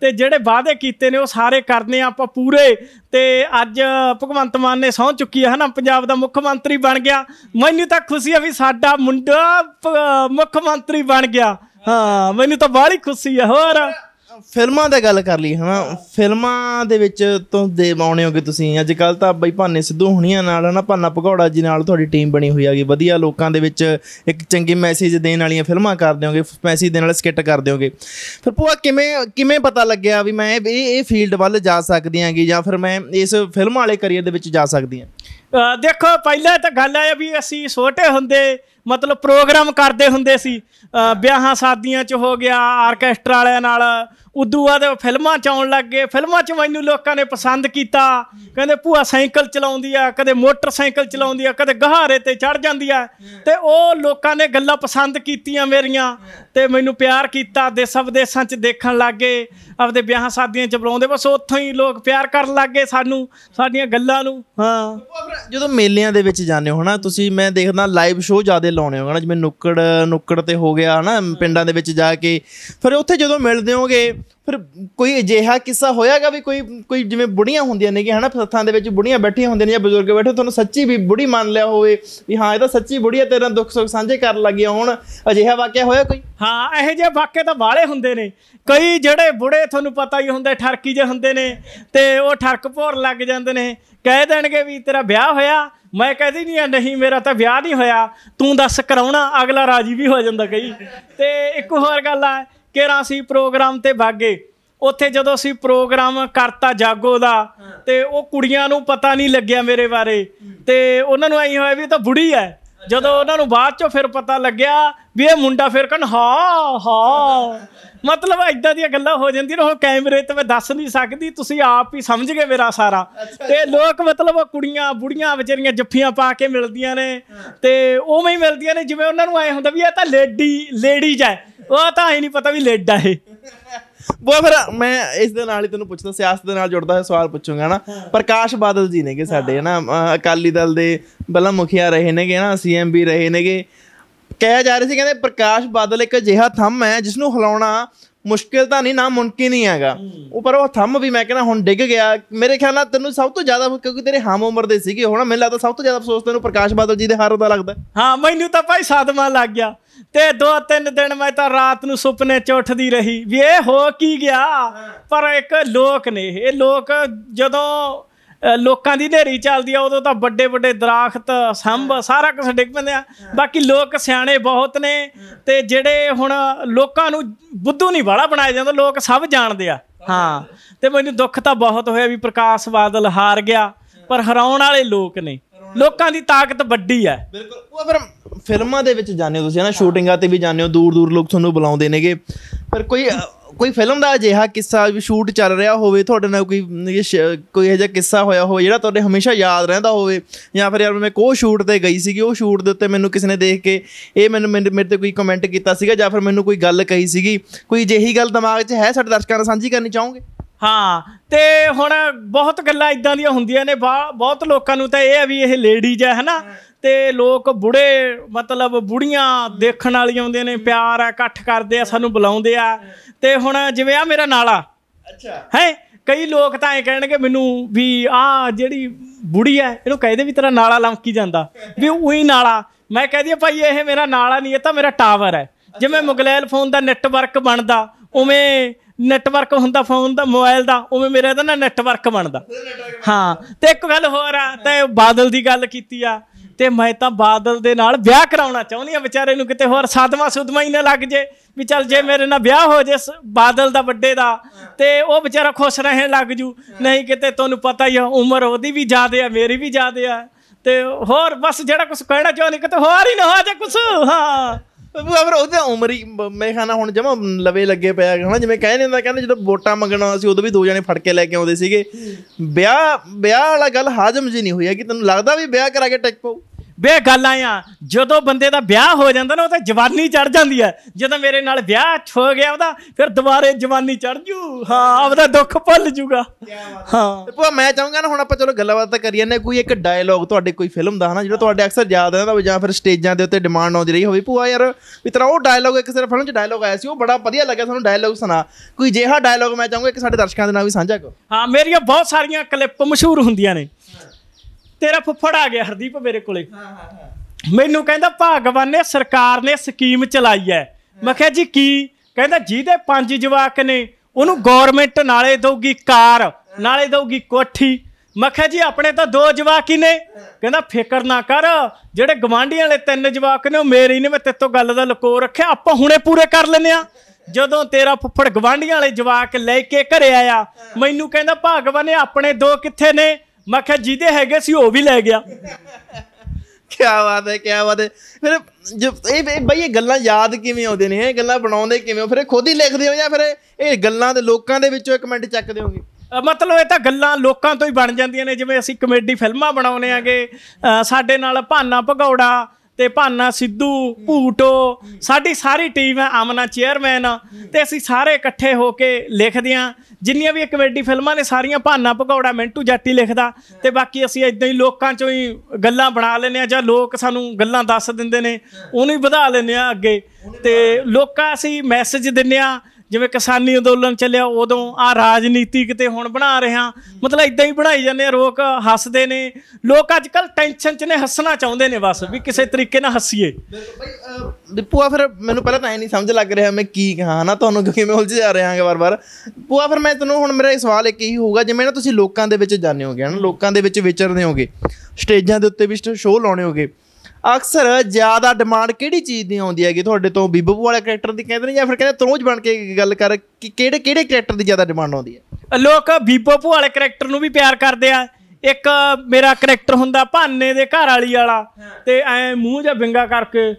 ਤੇ ਜਿਹੜੇ ਵਾਅਦੇ ਕੀਤੇ ਨੇ ਉਹ ਸਾਰੇ ਕਰਦੇ ਆਪਾਂ ਪੂਰੇ ਤੇ ਅੱਜ ਭਗਵੰਤ ਮਾਨ ਨੇ ਸੌਂ ਚੁੱਕੀ ਹੈ ਨਾ ਪੰਜਾਬ ਦਾ ਮੁੱਖ ਮੰਤਰੀ ਬਣ ਗਿਆ ਮੈਨੂੰ ਤਾਂ ਖੁਸ਼ੀ ਆ ਵੀ ਸਾਡਾ ਮੁੰਡਾ ਮੁੱਖ ਮੰਤਰੀ ਬਣ ਗਿਆ ਹਾਂ ਮੈਨੂੰ ਤਾਂ ਬੜੀ ਖੁਸ਼ੀ ਆ ਹੋਰ ਫਿਲਮਾਂ ਦਾ ਗੱਲ ਕਰ ਲਈ ਹਨਾ ਫਿਲਮਾਂ ਦੇ ਵਿੱਚ ਤੋਂ ਦੇ ਦੇਵਾਉਣੇ ਹੋਗੇ ਤੁਸੀਂ ਅੱਜ ਕੱਲ ਤਾਂ ਬਈ ਭਾਨੇ ਸਿੱਧੂ ਹੁਣੀਆਂ ਨਾਲ ਹਨਾ ਭਾਨਾ ਭਗੌੜਾ ਜੀ ਨਾਲ ਤੁਹਾਡੀ ਟੀਮ ਬਣੀ ਹੋਈ ਹੈਗੀ ਵਧੀਆ ਲੋਕਾਂ ਦੇ ਵਿੱਚ ਇੱਕ ਚੰਗੇ ਮੈਸੇਜ ਦੇਣ ਵਾਲੀਆਂ ਫਿਲਮਾਂ ਕਰਦੇ ਹੋਗੇ ਮੈਸੇਜ ਦੇਣ ਵਾਲੇ ਸਕਿੱਟ ਕਰਦੇ ਹੋਗੇ ਫਿਰ ਭੂਆ ਕਿਵੇਂ ਕਿਵੇਂ ਪਤਾ ਲੱਗਿਆ ਵੀ ਮੈਂ ਇਹ ਇਹ ਫੀਲਡ ਵੱਲ ਜਾ ਸਕਦੀ ਹਾਂਗੀ ਜਾਂ ਫਿਰ ਮੈਂ ਇਸ ਫਿਲਮ ਵਾਲੇ ਕਰੀਅਰ ਦੇ ਵਿੱਚ ਜਾ ਸਕਦੀ ਹਾਂ ਦੇਖੋ ਪਹਿਲਾਂ ਤਾਂ ਗੱਲ ਆਇਆ ਵੀ ਅਸੀਂ ਛੋਟੇ ਹੁੰਦੇ ਮਤਲਬ ਪ੍ਰੋਗਰਾਮ ਕਰਦੇ ਹੁੰਦੇ ਸੀ ਵਿਆਹਾਂ ਸ਼ਾਦੀਆਂ 'ਚ ਹੋ ਗਿਆ ਆਰਕੈਸਟਰਾ ਵਾਲਿਆਂ ਨਾਲ ਉਦੋਂ ਬਾਅਦ ਫਿਲਮਾਂ 'ਚ ਆਉਣ ਲੱਗ ਗਏ ਫਿਲਮਾਂ 'ਚ ਮੈਨੂੰ ਲੋਕਾਂ ਨੇ ਪਸੰਦ ਕੀਤਾ ਕਹਿੰਦੇ ਭੂਆ ਸਾਈਕਲ ਚਲਾਉਂਦੀ ਆ ਕਦੇ ਮੋਟਰਸਾਈਕਲ ਚਲਾਉਂਦੀ ਆ ਕਦੇ ਗਹਾਰੇ ਤੇ ਚੜ ਜਾਂਦੀ ਆ ਤੇ ਉਹ ਲੋਕਾਂ ਨੇ ਗੱਲਾਂ ਪਸੰਦ ਕੀਤੀਆਂ ਮੇਰੀਆਂ ਤੇ ਮੈਨੂੰ ਪਿਆਰ ਕੀਤਾ ਦੇਸਾਂ ਵਿਦੇਸਾਂ 'ਚ ਦੇਖਣ ਲੱਗ ਗਏ ਆਪਦੇ ਵਿਆਹਾਂ ਸ਼ਾਦੀਆਂ 'ਚ ਬੁਲਾਉਂਦੇ ਬਸ ਉੱਥੋਂ ਹੀ ਲੋਕ ਪਿਆਰ ਕਰਨ ਲੱਗ ਗਏ ਸਾਨੂੰ ਸਾਡੀਆਂ ਗੱਲਾਂ ਨੂੰ ਹਾਂ ਜਦੋਂ ਮੇਲਿਆਂ ਦੇ ਵਿੱਚ ਜਾਂਦੇ ਹੋ ਹਨਾ ਤੁਸੀਂ ਮੈਂ ਦੇਖਦਾ ਲਾਈਵ ਸ਼ੋਅ ਜਿਆਦਾ ਲਾਉਣੇ ਹੋ ਹਨਾ ਜਿਵੇਂ ਨੁੱਕੜ ਨੁੱਕੜ ਤੇ ਹੋ ਗਿਆ ਹਨਾ ਪਿੰਡਾਂ ਦੇ ਵਿੱਚ ਜਾ ਕੇ ਫਿਰ ਉੱਥੇ ਜਦੋਂ ਮਿਲਦੇ ਹੋਗੇ ਫਿਰ ਕੋਈ ਅਜਿਹਾ ਕਿੱਸਾ ਹੋਇਆਗਾ ਵੀ ਕੋਈ ਕੋਈ ਜਿਵੇਂ ਬੁੜੀਆਂ ਹੁੰਦੀਆਂ ਨੇ ਕਿ ਹਨਾ ਫਸਥਾਂ ਦੇ ਵਿੱਚ ਬੁੜੀਆਂ ਬੈਠੀਆਂ ਹੁੰਦੀਆਂ ਨੇ ਜਾਂ ਬਜ਼ੁਰਗ ਬੈਠੇ ਤੁਹਾਨੂੰ ਸੱਚੀ ਵੀ ਬੁੜੀ ਮੰਨ ਲਿਆ ਹੋਵੇ ਵੀ ਹਾਂ ਇਹ ਤਾਂ ਸੱਚੀ ਬੁੜੀ ਹੈ ਤੇਰਾ ਦੁੱਖ ਸੁੱਖ ਸਾਂਝੇ ਕਰਨ ਲੱਗਿਆ ਹੁਣ ਅਜਿਹਾ ਵਾਕਿਆ ਹੋਇਆ ਕੋਈ ਹਾਂ ਇਹੋ ਜਿਹੇ ਵਾਕਿਆ ਤਾਂ ਬਾਲੇ ਹੁੰਦੇ ਨੇ ਕਈ ਜਿਹੜੇ ਬੁੜੇ ਤੁਹਾਨੂੰ ਪਤਾ ਹੀ ਹੁੰਦਾ ਠਰਕੀ ਜੇ ਹੁੰਦੇ ਨੇ ਤੇ ਉਹ ਠਰਕ ਭੋਰ ਲੱਗ ਜਾਂਦੇ ਨੇ ਕਹਿ ਦੇਣਗੇ ਵੀ ਤੇਰਾ ਵਿਆਹ ਹੋਇਆ ਮੈਂ ਕਹਦੀ ਨਹੀਂ ਆ ਨਹੀਂ ਮੇਰਾ ਤਾਂ ਵਿਆਹ ਨਹੀਂ ਹੋਇਆ ਤੂੰ ਦੱਸ ਕਰਾਉਣਾ ਅਗਲਾ ਰਾਜੀ ਵੀ ਹੋ ਜਾਂਦਾ ਕਈ ਤੇ ਇੱਕ ਹੋਰ ਗੱਲ ਆ ਕਿ ਰਾਸੀ ਪ੍ਰੋਗਰਾਮ ਤੇ ਭਾਗੇ ਉੱਥੇ ਜਦੋਂ ਅਸੀਂ ਪ੍ਰੋਗਰਾਮ ਕਰਤਾ ਜਾਗੋ ਦਾ ਤੇ ਉਹ ਕੁੜੀਆਂ ਨੂੰ ਪਤਾ ਨਹੀਂ ਲੱਗਿਆ ਮੇਰੇ ਬਾਰੇ ਤੇ ਉਹਨਾਂ ਨੂੰ ਐਂ ਹੋਇਆ ਵੀ ਤਾਂ ਬੁੜੀ ਐ ਜਦੋਂ ਉਹਨਾਂ ਨੂੰ ਬਾਅਦ ਚੋਂ ਫਿਰ ਪਤਾ ਲੱਗਿਆ ਵੀ ਇਹ ਮੁੰਡਾ ਫਿਰ ਕਹਿੰਦਾ ਹਾਂ ਹਾਂ ਮਤਲਬ ਐਦਾਂ ਦੀਆਂ ਗੱਲਾਂ ਹੋ ਜਾਂਦੀਆਂ ਨੇ ਹੁਣ ਕੈਮਰੇ ਤੇ ਮੈਂ ਦੱਸ ਨਹੀਂ ਸਕਦੀ ਤੁਸੀਂ ਆਪ ਹੀ ਸਮਝ ਗਏ ਮੇਰਾ ਸਾਰਾ ਤੇ ਲੋਕ ਮਤਲਬ ਉਹ ਕੁੜੀਆਂ ਬੁੜੀਆਂ ਵਿਚਾਰੀਆਂ ਜੱਫੀਆਂ ਪਾ ਕੇ ਮਿਲਦੀਆਂ ਨੇ ਤੇ ਉਵੇਂ ਹੀ ਮਿਲਦੀਆਂ ਨੇ ਜਿਵੇਂ ਉਹਨਾਂ ਨੂੰ ਆਏ ਹੁੰਦਾ ਵੀ ਇਹ ਤਾਂ ਲੇਡੀ ਲੇਡੀਜ਼ ਹੈ ਉਹ ਤਾਂ ਐ ਨਹੀਂ ਪਤਾ ਵੀ ਆ ਹੈ ਬੋ ਫਿਰ ਮੈਂ ਇਸ ਦੇ ਨਾਲ ਹੀ ਤੈਨੂੰ ਪੁੱਛਦਾ ਸਿਆਸਤ ਦੇ ਨਾਲ ਜੁੜਦਾ ਹੈ ਸਵਾਲ ਪੁੱਛੂੰਗਾ ਨਾ ਪ੍ਰਕਾਸ਼ ਬਾਦਲ ਜੀ ਨੇਗੇ ਸਾਡੇ ਹਨਾ ਅਕਾਲੀ ਦਲ ਦੇ ਬਲਾ ਮੁਖੀਆ ਰਹੇ ਨੇਗੇ ਨਾ ਸੀਐਮ ਵੀ ਰਹੇ ਨੇਗੇ ਕਹਿਆ ਜਾ ਰਿਹਾ ਸੀ ਕਹਿੰਦੇ ਪ੍ਰਕਾਸ਼ ਬਾਦਲ ਇੱਕ ਅਜਿਹਾ ਥੰਮ ਹੈ ਜਿਸ ਨੂੰ ਹਿਲਾਉਣਾ ਮੁਸ਼ਕਿਲ ਤਾਂ ਨਹੀਂ ਨਾ ਮੁਮਕਿਨ ਹੀ ਹੈਗਾ ਉਹ ਪਰ ਉਹ ਥੰਮ ਵੀ ਮੈਂ ਕਹਿੰਦਾ ਹੁਣ ਡਿੱਗ ਗਿਆ ਮੇਰੇ ਖਿਆਲ ਨਾਲ ਤੈਨੂੰ ਸਭ ਤੋਂ ਜ਼ਿਆਦਾ ਕਿਉਂਕਿ ਤੇਰੇ ਹਮ ਉਮਰ ਦੇ ਸੀਗੇ ਹੁਣ ਮੈਨੂੰ ਲੱਗਦਾ ਸਭ ਤੋਂ ਜ਼ਿਆਦਾ ਅਫਸੋਸ ਤੈਨੂੰ ਪ੍ਰਕਾਸ਼ ਬਾਦਲ ਜੀ ਦੇ ਹਾਰੋਂ ਦਾ ਲੱਗਦਾ ਹਾਂ ਮੈਨੂੰ ਤਾਂ ਭਾਈ ਸਾਦਮਾ ਲੱਗ ਗਿਆ ਤੇ ਦੋ ਤਿੰਨ ਦਿਨ ਮੈਂ ਤਾਂ ਰਾਤ ਨੂੰ ਸੁਪਨੇ ਚ ਉੱਠਦੀ ਰਹੀ ਵੀ ਇਹ ਹੋ ਕੀ ਗਿਆ ਪਰ ਇੱਕ ਲੋਕ ਨੇ ਇਹ ਲੋਕ ਜਦੋਂ ਲੋਕਾਂ ਦੀ ਨੇਰੀ ਚੱਲਦੀ ਆ ਉਦੋਂ ਤਾਂ ਵੱਡੇ ਵੱਡੇ ਦਰਖਤ ਸੰਭ ਸਾਰਾ ਕੁਝ ਡਿੱਗ ਪੈਂਦੇ ਆ ਬਾਕੀ ਲੋਕ ਸਿਆਣੇ ਬਹੁਤ ਨੇ ਤੇ ਜਿਹੜੇ ਹੁਣ ਲੋਕਾਂ ਨੂੰ ਬੁੱਧੂ ਨਹੀਂ ਵਾਲਾ ਬਣਾਇਆ ਜਾਂਦਾ ਲੋਕ ਸਭ ਜਾਣਦੇ ਆ ਹਾਂ ਤੇ ਮੈਨੂੰ ਦੁੱਖ ਤਾਂ ਬਹੁਤ ਹੋਇਆ ਵੀ ਪ੍ਰਕਾਸ਼ ਬਾਦਲ ਹਾਰ ਗਿਆ ਪਰ ਹਰਾਉਣ ਵਾਲੇ ਲੋਕ ਨੇ ਲੋਕਾਂ ਦੀ ਤਾਕਤ ਵੱਡੀ ਹੈ ਬਿਲਕੁਲ ਉਹ ਫਿਰ ਫਿਲਮਾਂ ਦੇ ਵਿੱਚ ਜਾਂਦੇ ਹੋ ਤੁਸੀਂ ਨਾ ਸ਼ੂਟਿੰਗਾਂ ਤੇ ਵੀ ਜਾਂਦੇ ਹੋ ਦੂਰ ਦੂਰ ਲੋਕ ਤੁਹਾਨੂੰ ਬੁਲਾਉਂਦੇ ਨੇਗੇ ਪਰ ਕੋਈ ਕੋਈ ਫਿਲਮ ਦਾ ਅਜਿਹਾ ਕਿੱਸਾ ਵੀ ਸ਼ੂਟ ਚੱਲ ਰਿਹਾ ਹੋਵੇ ਤੁਹਾਡੇ ਨਾਲ ਕੋਈ ਕੋਈ ਅਜਿਹਾ ਕਿੱਸਾ ਹੋਇਆ ਹੋਵੇ ਜਿਹੜਾ ਤੁਹਾਡੇ ਹਮੇਸ਼ਾ ਯਾਦ ਰਹਿੰਦਾ ਹੋਵੇ ਜਾਂ ਫਿਰ ਯਾਰ ਮੈਂ ਕੋ ਸ਼ੂਟ ਤੇ ਗਈ ਸੀਗੀ ਉਹ ਸ਼ੂਟ ਦੇ ਉੱਤੇ ਮੈਨੂੰ ਕਿਸੇ ਨੇ ਦੇਖ ਕੇ ਇਹ ਮੈਨੂੰ ਮੇਰੇ ਤੇ ਕੋਈ ਕਮੈਂਟ ਕੀਤਾ ਸੀਗਾ ਜਾਂ ਫਿਰ ਮੈਨੂੰ ਕੋਈ ਗੱਲ ਕਹੀ ਸੀਗੀ ਕੋਈ ਅਜਿਹੀ ਗੱਲ ਦਿਮਾਗ 'ਚ ਹੈ ਸਾਡੇ ਦਰਸ਼ਕਾਂ ਨਾਲ ਸਾਂਝੀ ਕਰਨੀ ਚਾਹੋਗੇ ਹਾਂ ਤੇ ਹੁਣ ਬਹੁਤ ਗੱਲਾਂ ਇਦਾਂ ਦੀਆਂ ਹੁੰਦੀਆਂ ਨੇ ਬਹੁਤ ਲੋਕਾਂ ਨੂੰ ਤਾਂ ਇਹ ਆ ਵੀ ਇਹ ਲੇਡੀਜ਼ ਹੈ ਹਨਾ ਤੇ ਲੋਕ ਬੁੜੇ ਮਤਲਬ ਬੁੜੀਆਂ ਦੇਖਣ ਵਾਲੀ ਆਉਂਦੇ ਨੇ ਪਿਆਰ ਆ ਇਕੱਠ ਕਰਦੇ ਆ ਸਾਨੂੰ ਬੁਲਾਉਂਦੇ ਆ ਤੇ ਹੁਣ ਜਿਵੇਂ ਆ ਮੇਰਾ ਨਾਲਾ ਅੱਛਾ ਹੈ ਕਈ ਲੋਕ ਤਾਂ ਇਹ ਕਹਿਣਗੇ ਮੈਨੂੰ ਵੀ ਆ ਜਿਹੜੀ ਬੁੜੀ ਐ ਇਹਨੂੰ ਕਹਦੇ ਵੀ ਤੇਰਾ ਨਾਲਾ ਲੰਕੀ ਜਾਂਦਾ ਵੀ ਉਹੀ ਨਾਲਾ ਮੈਂ ਕਹਦੀ ਭਾਈ ਇਹ ਮੇਰਾ ਨਾਲਾ ਨਹੀਂ ਇਹ ਤਾਂ ਮੇਰਾ ਟਾਵਰ ਹੈ ਜਿਵੇਂ ਮੁਗਲੈਲ ਫੋਨ ਦਾ ਨੈਟਵਰਕ ਬਣਦਾ ਉਵੇਂ ਨੈਟਵਰਕ ਹੁੰਦਾ ਫੋਨ ਦਾ ਮੋਬਾਈਲ ਦਾ ਉਵੇਂ ਮੇਰੇ ਦਾ ਨਾ ਨੈਟਵਰਕ ਬਣਦਾ ਹਾਂ ਤੇ ਇੱਕ ਗੱਲ ਹੋਰ ਆ ਤੇ ਬਾਦਲ ਦੀ ਗੱਲ ਕੀਤੀ ਆ ਤੇ ਮੈਂ ਤਾਂ ਬਾਦਲ ਦੇ ਨਾਲ ਵਿਆਹ ਕਰਾਉਣਾ ਚਾਹੁੰਦੀ ਆ ਵਿਚਾਰੇ ਨੂੰ ਕਿਤੇ ਹੋਰ ਸਾਧਵਾ ਸੁਧਮਾ ਹੀ ਨਾ ਲੱਗ ਜੇ ਵੀ ਚੱਲ ਜੇ ਮੇਰੇ ਨਾਲ ਵਿਆਹ ਹੋ ਜੇ ਬਾਦਲ ਦਾ ਵੱਡੇ ਦਾ ਤੇ ਉਹ ਵਿਚਾਰਾ ਖੁਸ਼ ਰਹਿਣ ਲੱਗ ਜੂ ਨਹੀਂ ਕਿਤੇ ਤੁਹਾਨੂੰ ਪਤਾ ਹੀ ਆ ਉਮਰ ਉਹਦੀ ਵੀ ਜ਼ਿਆਦੇ ਆ ਮੇਰੀ ਵੀ ਜ਼ਿਆਦੇ ਆ ਤੇ ਹੋਰ ਬਸ ਜਿਹੜਾ ਕੁਝ ਕਹਿਣਾ ਚਾਹੁੰਦੀ ਕਿਤੇ ਹੋਰ ਹੀ ਨਾ ਹੋ ਜਾ ਕੁਝ ਹਾਂ ਉਹ ਉਹਦੇ ਉਮਰ ਹੀ ਮੇਰੇ ਖਾਨਾ ਹੁਣ ਜਮਾ ਲਵੇ ਲੱਗੇ ਪਿਆ ਹਨਾ ਜਿਵੇਂ ਕਹਿ ਨਹੀਂ ਹੁੰਦਾ ਕਹਿੰਦੇ ਜਦੋਂ ਵੋਟਾਂ ਮੰਗਣਾ ਸੀ ਉਦੋਂ ਵੀ ਦੋ ਜਣੇ ਫੜ ਕੇ ਲੈ ਕੇ ਆਉਂਦੇ ਸੀਗੇ ਵਿਆਹ ਵਿਆਹ ਵਾਲਾ ਗੱਲ ਹਾਜ਼ਮ ਜੀ ਨਹੀਂ ਹੋਈ ਹੈ ਕਿ ਤੈਨੂੰ ਲੱਗਦਾ ਵੀ ਵਿਆਹ ਕਰਾ ਕੇ ਟਿਕ ਪਾਉ ਬੇ ਗੱਲਾਂ ਆ ਜਦੋਂ ਬੰਦੇ ਦਾ ਵਿਆਹ ਹੋ ਜਾਂਦਾ ਨਾ ਉਹ ਤਾਂ ਜਵਾਨੀ ਚੜ ਜਾਂਦੀ ਹੈ ਜਦੋਂ ਮੇਰੇ ਨਾਲ ਵਿਆਹ ਹੋ ਗਿਆ ਉਹਦਾ ਫਿਰ ਦੁਬਾਰੇ ਜਵਾਨੀ ਚੜ ਜੂ ਹਾਂ ਆਪਦਾ ਦੁੱਖ ਭੁੱਲ ਜੂਗਾ ਹਾਂ ਤੇ ਭੂਆ ਮੈਂ ਚਾਹੂੰਗਾ ਨਾ ਹੁਣ ਆਪਾਂ ਚਲੋ ਗੱਲਬਾਤ ਤਾਂ ਕਰੀ ਜਾਂਦੇ ਕੋਈ ਇੱਕ ਡਾਇਲੋਗ ਤੁਹਾਡੇ ਕੋਈ ਫਿਲਮ ਦਾ ਹਨਾ ਜਿਹੜਾ ਤੁਹਾਡੇ ਅਕਸਰ ਯਾਦ ਆਉਂਦਾ ਜਾਂ ਫਿਰ ਸਟੇਜਾਂ ਦੇ ਉੱਤੇ ਡਿਮਾਂਡ ਆਉਂਦੀ ਰਹੀ ਹੋਵੇ ਭੂਆ ਯਾਰ ਵੀ ਤਰਾ ਉਹ ਡਾਇਲੋਗ ਇੱਕ ਸਿਰਫ ਫਿਲਮ 'ਚ ਡਾਇਲੋਗ ਆਇਆ ਸੀ ਉਹ ਬੜਾ ਵਧੀਆ ਲੱਗਿਆ ਸਾਨੂੰ ਡਾਇਲੋਗ ਸੁਣਾ ਕੋਈ ਜਿਹੜਾ ਡਾਇਲੋਗ ਮੈਂ ਚਾਹੂੰਗਾ ਇੱਕ ਸਾਡੇ ਦਰਸ਼ਕਾਂ ਦੇ ਨਾਲ ਵੀ ਸਾਂਝਾ ਕਰੋ ਹਾਂ ਮੇਰੀਆਂ ਬਹੁਤ ਸਾਰੀਆਂ ਕਲਿੱਪ ਮਸ਼ਹੂਰ ਹੁੰਦੀਆਂ ਨੇ ਤੇਰਾ ਫੁੱਫੜ ਆ ਗਿਆ ਹਰਦੀਪ ਮੇਰੇ ਕੋਲੇ ਹਾਂ ਹਾਂ ਹਾਂ ਮੈਨੂੰ ਕਹਿੰਦਾ ਭਗਵਾਨ ਨੇ ਸਰਕਾਰ ਨੇ ਸਕੀਮ ਚਲਾਈ ਹੈ ਮੈਂ ਕਿਹਾ ਜੀ ਕੀ ਕਹਿੰਦਾ ਜਿਹਦੇ ਪੰਜ ਜਵਾਕ ਨੇ ਉਹਨੂੰ ਗਵਰਨਮੈਂਟ ਨਾਲੇ ਦਊਗੀ ਕਾਰ ਨਾਲੇ ਦਊਗੀ ਕੋਠੀ ਮੈਂ ਕਿਹਾ ਜੀ ਆਪਣੇ ਤਾਂ ਦੋ ਜਵਾਕ ਹੀ ਨੇ ਕਹਿੰਦਾ ਫਿਕਰ ਨਾ ਕਰ ਜਿਹੜੇ ਗਵਾਂਢੀਆਂ ਵਾਲੇ ਤਿੰਨ ਜਵਾਕ ਨੇ ਉਹ ਮੇਰੇ ਹੀ ਨੇ ਮੈਂ ਤੇਤੋਂ ਗੱਲ ਦਾ ਲਕੋ ਰੱਖਿਆ ਆਪਾਂ ਹੁਣੇ ਪੂਰੇ ਕਰ ਲੈਨੇ ਆ ਜਦੋਂ ਤੇਰਾ ਫੁੱਫੜ ਗਵਾਂਢੀਆਂ ਵਾਲੇ ਜਵਾਕ ਲੈ ਕੇ ਘਰੇ ਆਇਆ ਮੈਨੂੰ ਕਹਿੰਦਾ ਭਗਵਾਨ ਨੇ ਆਪਣੇ ਦੋ ਕਿੱਥੇ ਨੇ ਮੈਂ ਕਿਹਾ ਜਿਹਦੇ ਹੈਗੇ ਸੀ ਉਹ ਵੀ ਲੈ ਗਿਆ ਕੀ ਬਾਤ ਹੈ ਕੀ ਬਾਤ ਹੈ ਫਿਰ ਜੇ ਇਹ ਬਈ ਇਹ ਗੱਲਾਂ ਯਾਦ ਕਿਵੇਂ ਆਉਂਦੇ ਨੇ ਇਹ ਗੱਲਾਂ ਬਣਾਉਂਦੇ ਕਿਵੇਂ ਫਿਰ ਇਹ ਖੁਦ ਹੀ ਲਿਖਦੇ ਹੋ ਜਾਂ ਫਿਰ ਇਹ ਗੱਲਾਂ ਦੇ ਲੋਕਾਂ ਦੇ ਵਿੱਚੋਂ ਇੱਕ ਮਿੰਟ ਚੱਕਦੇ ਹੋਗੇ ਮਤਲਬ ਇਹ ਤਾਂ ਗੱਲਾਂ ਲੋਕਾਂ ਤੋਂ ਹੀ ਬਣ ਜਾਂਦੀਆਂ ਨੇ ਜਿਵੇਂ ਅਸੀਂ ਕਮੇਡੀ ਫਿਲਮਾਂ ਬਣਾਉਨੇ ਆਗੇ ਸਾਡੇ ਨਾਲ ਭਾਨਾ ਭਗੌੜਾ ਤੇ ਭਾਨਾ ਸਿੱਧੂ ਭੂਟੋ ਸਾਡੀ ਸਾਰੀ ਟੀਮ ਹੈ ਆਮਨਾ ਚੇਅਰਮੈਨ ਤੇ ਅਸੀਂ ਸਾਰੇ ਇਕੱਠੇ ਹੋ ਕੇ ਲਿਖਦੇ ਆ ਜਿੰਨੀਆਂ ਵੀ ਕਮੇਡੀ ਫਿਲਮਾਂ ਨੇ ਸਾਰੀਆਂ ਭਾਨਾ ਪਕੌੜਾ ਮਿੰਟੂ ਜੱਟੀ ਲਿਖਦਾ ਤੇ ਬਾਕੀ ਅਸੀਂ ਇਦਾਂ ਹੀ ਲੋਕਾਂ ਚੋਂ ਹੀ ਗੱਲਾਂ ਬਣਾ ਲੈਨੇ ਆ ਜਾਂ ਲੋਕ ਸਾਨੂੰ ਗੱਲਾਂ ਦੱਸ ਦਿੰਦੇ ਨੇ ਉਹਨੂੰ ਹੀ ਵਧਾ ਲੈਨੇ ਆ ਅੱਗੇ ਤੇ ਲੋਕਾਂ ਅਸੀਂ ਮੈਸੇਜ ਦਿੰਨੇ ਆ ਜਿਵੇਂ ਕਿਸਾਨੀ ਅੰਦੋਲਨ ਚੱਲਿਆ ਉਦੋਂ ਆ ਰਾਜਨੀਤੀ ਕਿਤੇ ਹੁਣ ਬਣਾ ਰਿਹਾ ਮਤਲਬ ਇਦਾਂ ਹੀ ਬਣਾਈ ਜਾਂਦੇ ਆ ਲੋਕ ਹੱਸਦੇ ਨੇ ਲੋਕ ਅੱਜ ਕੱਲ ਟੈਨਸ਼ਨ 'ਚ ਨੇ ਹੱਸਣਾ ਚਾਹੁੰਦੇ ਨੇ ਬਸ ਵੀ ਕਿਸੇ ਤਰੀਕੇ ਨਾਲ ਹੱਸੀਏ ਬਈ ਪੂਆ ਫਿਰ ਮੈਨੂੰ ਪਹਿਲਾਂ ਤਾਂ ਐ ਨਹੀਂ ਸਮਝ ਲੱਗ ਰਿਹਾ ਮੈਂ ਕੀ ਕਹਾਂ ਨਾ ਤੁਹਾਨੂੰ ਕਿਉਂਕਿ ਮੈਂ ਉਲਝ ਜਾ ਰਿਹਾ ਹਾਂਗਾ ਵਾਰ-ਵਾਰ ਪੂਆ ਫਿਰ ਮੈਂ ਤੁਹਾਨੂੰ ਹੁਣ ਮੇਰਾ ਇਹ ਸਵਾਲ ਇੱਕ ਹੀ ਹੋਊਗਾ ਜਿਵੇਂ ਨਾ ਤੁਸੀਂ ਲੋਕਾਂ ਦੇ ਵਿੱਚ ਜਾਂਦੇ ਹੋਗੇ ਹਨ ਲੋਕਾਂ ਦੇ ਵਿੱਚ ਵਿਚਰਦੇ ਹੋਗੇ ਸਟੇਜਾਂ ਦੇ ਉੱਤੇ ਵੀ ਸ਼ੋਅ ਲਾਉਣੇ ਹੋਗੇ ਅਕਸਰ ਜ਼ਿਆਦਾ ਡਿਮਾਂਡ ਕਿਹੜੀ ਚੀਜ਼ ਦੀ ਆਉਂਦੀ ਹੈਗੀ ਤੁਹਾਡੇ ਤੋਂ ਬੀਬੂ ਵਾਲੇ ਕੈਰੈਕਟਰ ਦੀ ਕਹਿੰਦੇ ਨੇ ਜਾਂ ਫਿਰ ਕਹਿੰਦੇ ਤਰੋਜ ਬਣ ਕੇ ਗੱਲ ਕਰ ਕਿ ਕਿਹੜੇ ਕਿਹੜੇ ਕੈਰੈਕਟਰ ਦੀ ਜ਼ਿਆਦਾ ਡਿਮਾਂਡ ਆਉਂਦੀ ਹੈ ਲੋਕ ਬੀਬੂ ਵਾਲੇ ਕੈਰੈਕਟਰ ਨੂੰ ਵੀ ਪਿਆਰ ਕਰਦੇ ਆ ਇੱਕ ਮੇਰਾ ਕੈਰੈਕਟਰ ਹੁੰਦਾ ਭਾਨੇ ਦੇ ਘਰ ਵਾਲੀ ਵਾਲਾ ਤੇ ਐ ਮੂੰਹ ਜਾਂ ਵਿੰਗਾ ਕਰਕੇ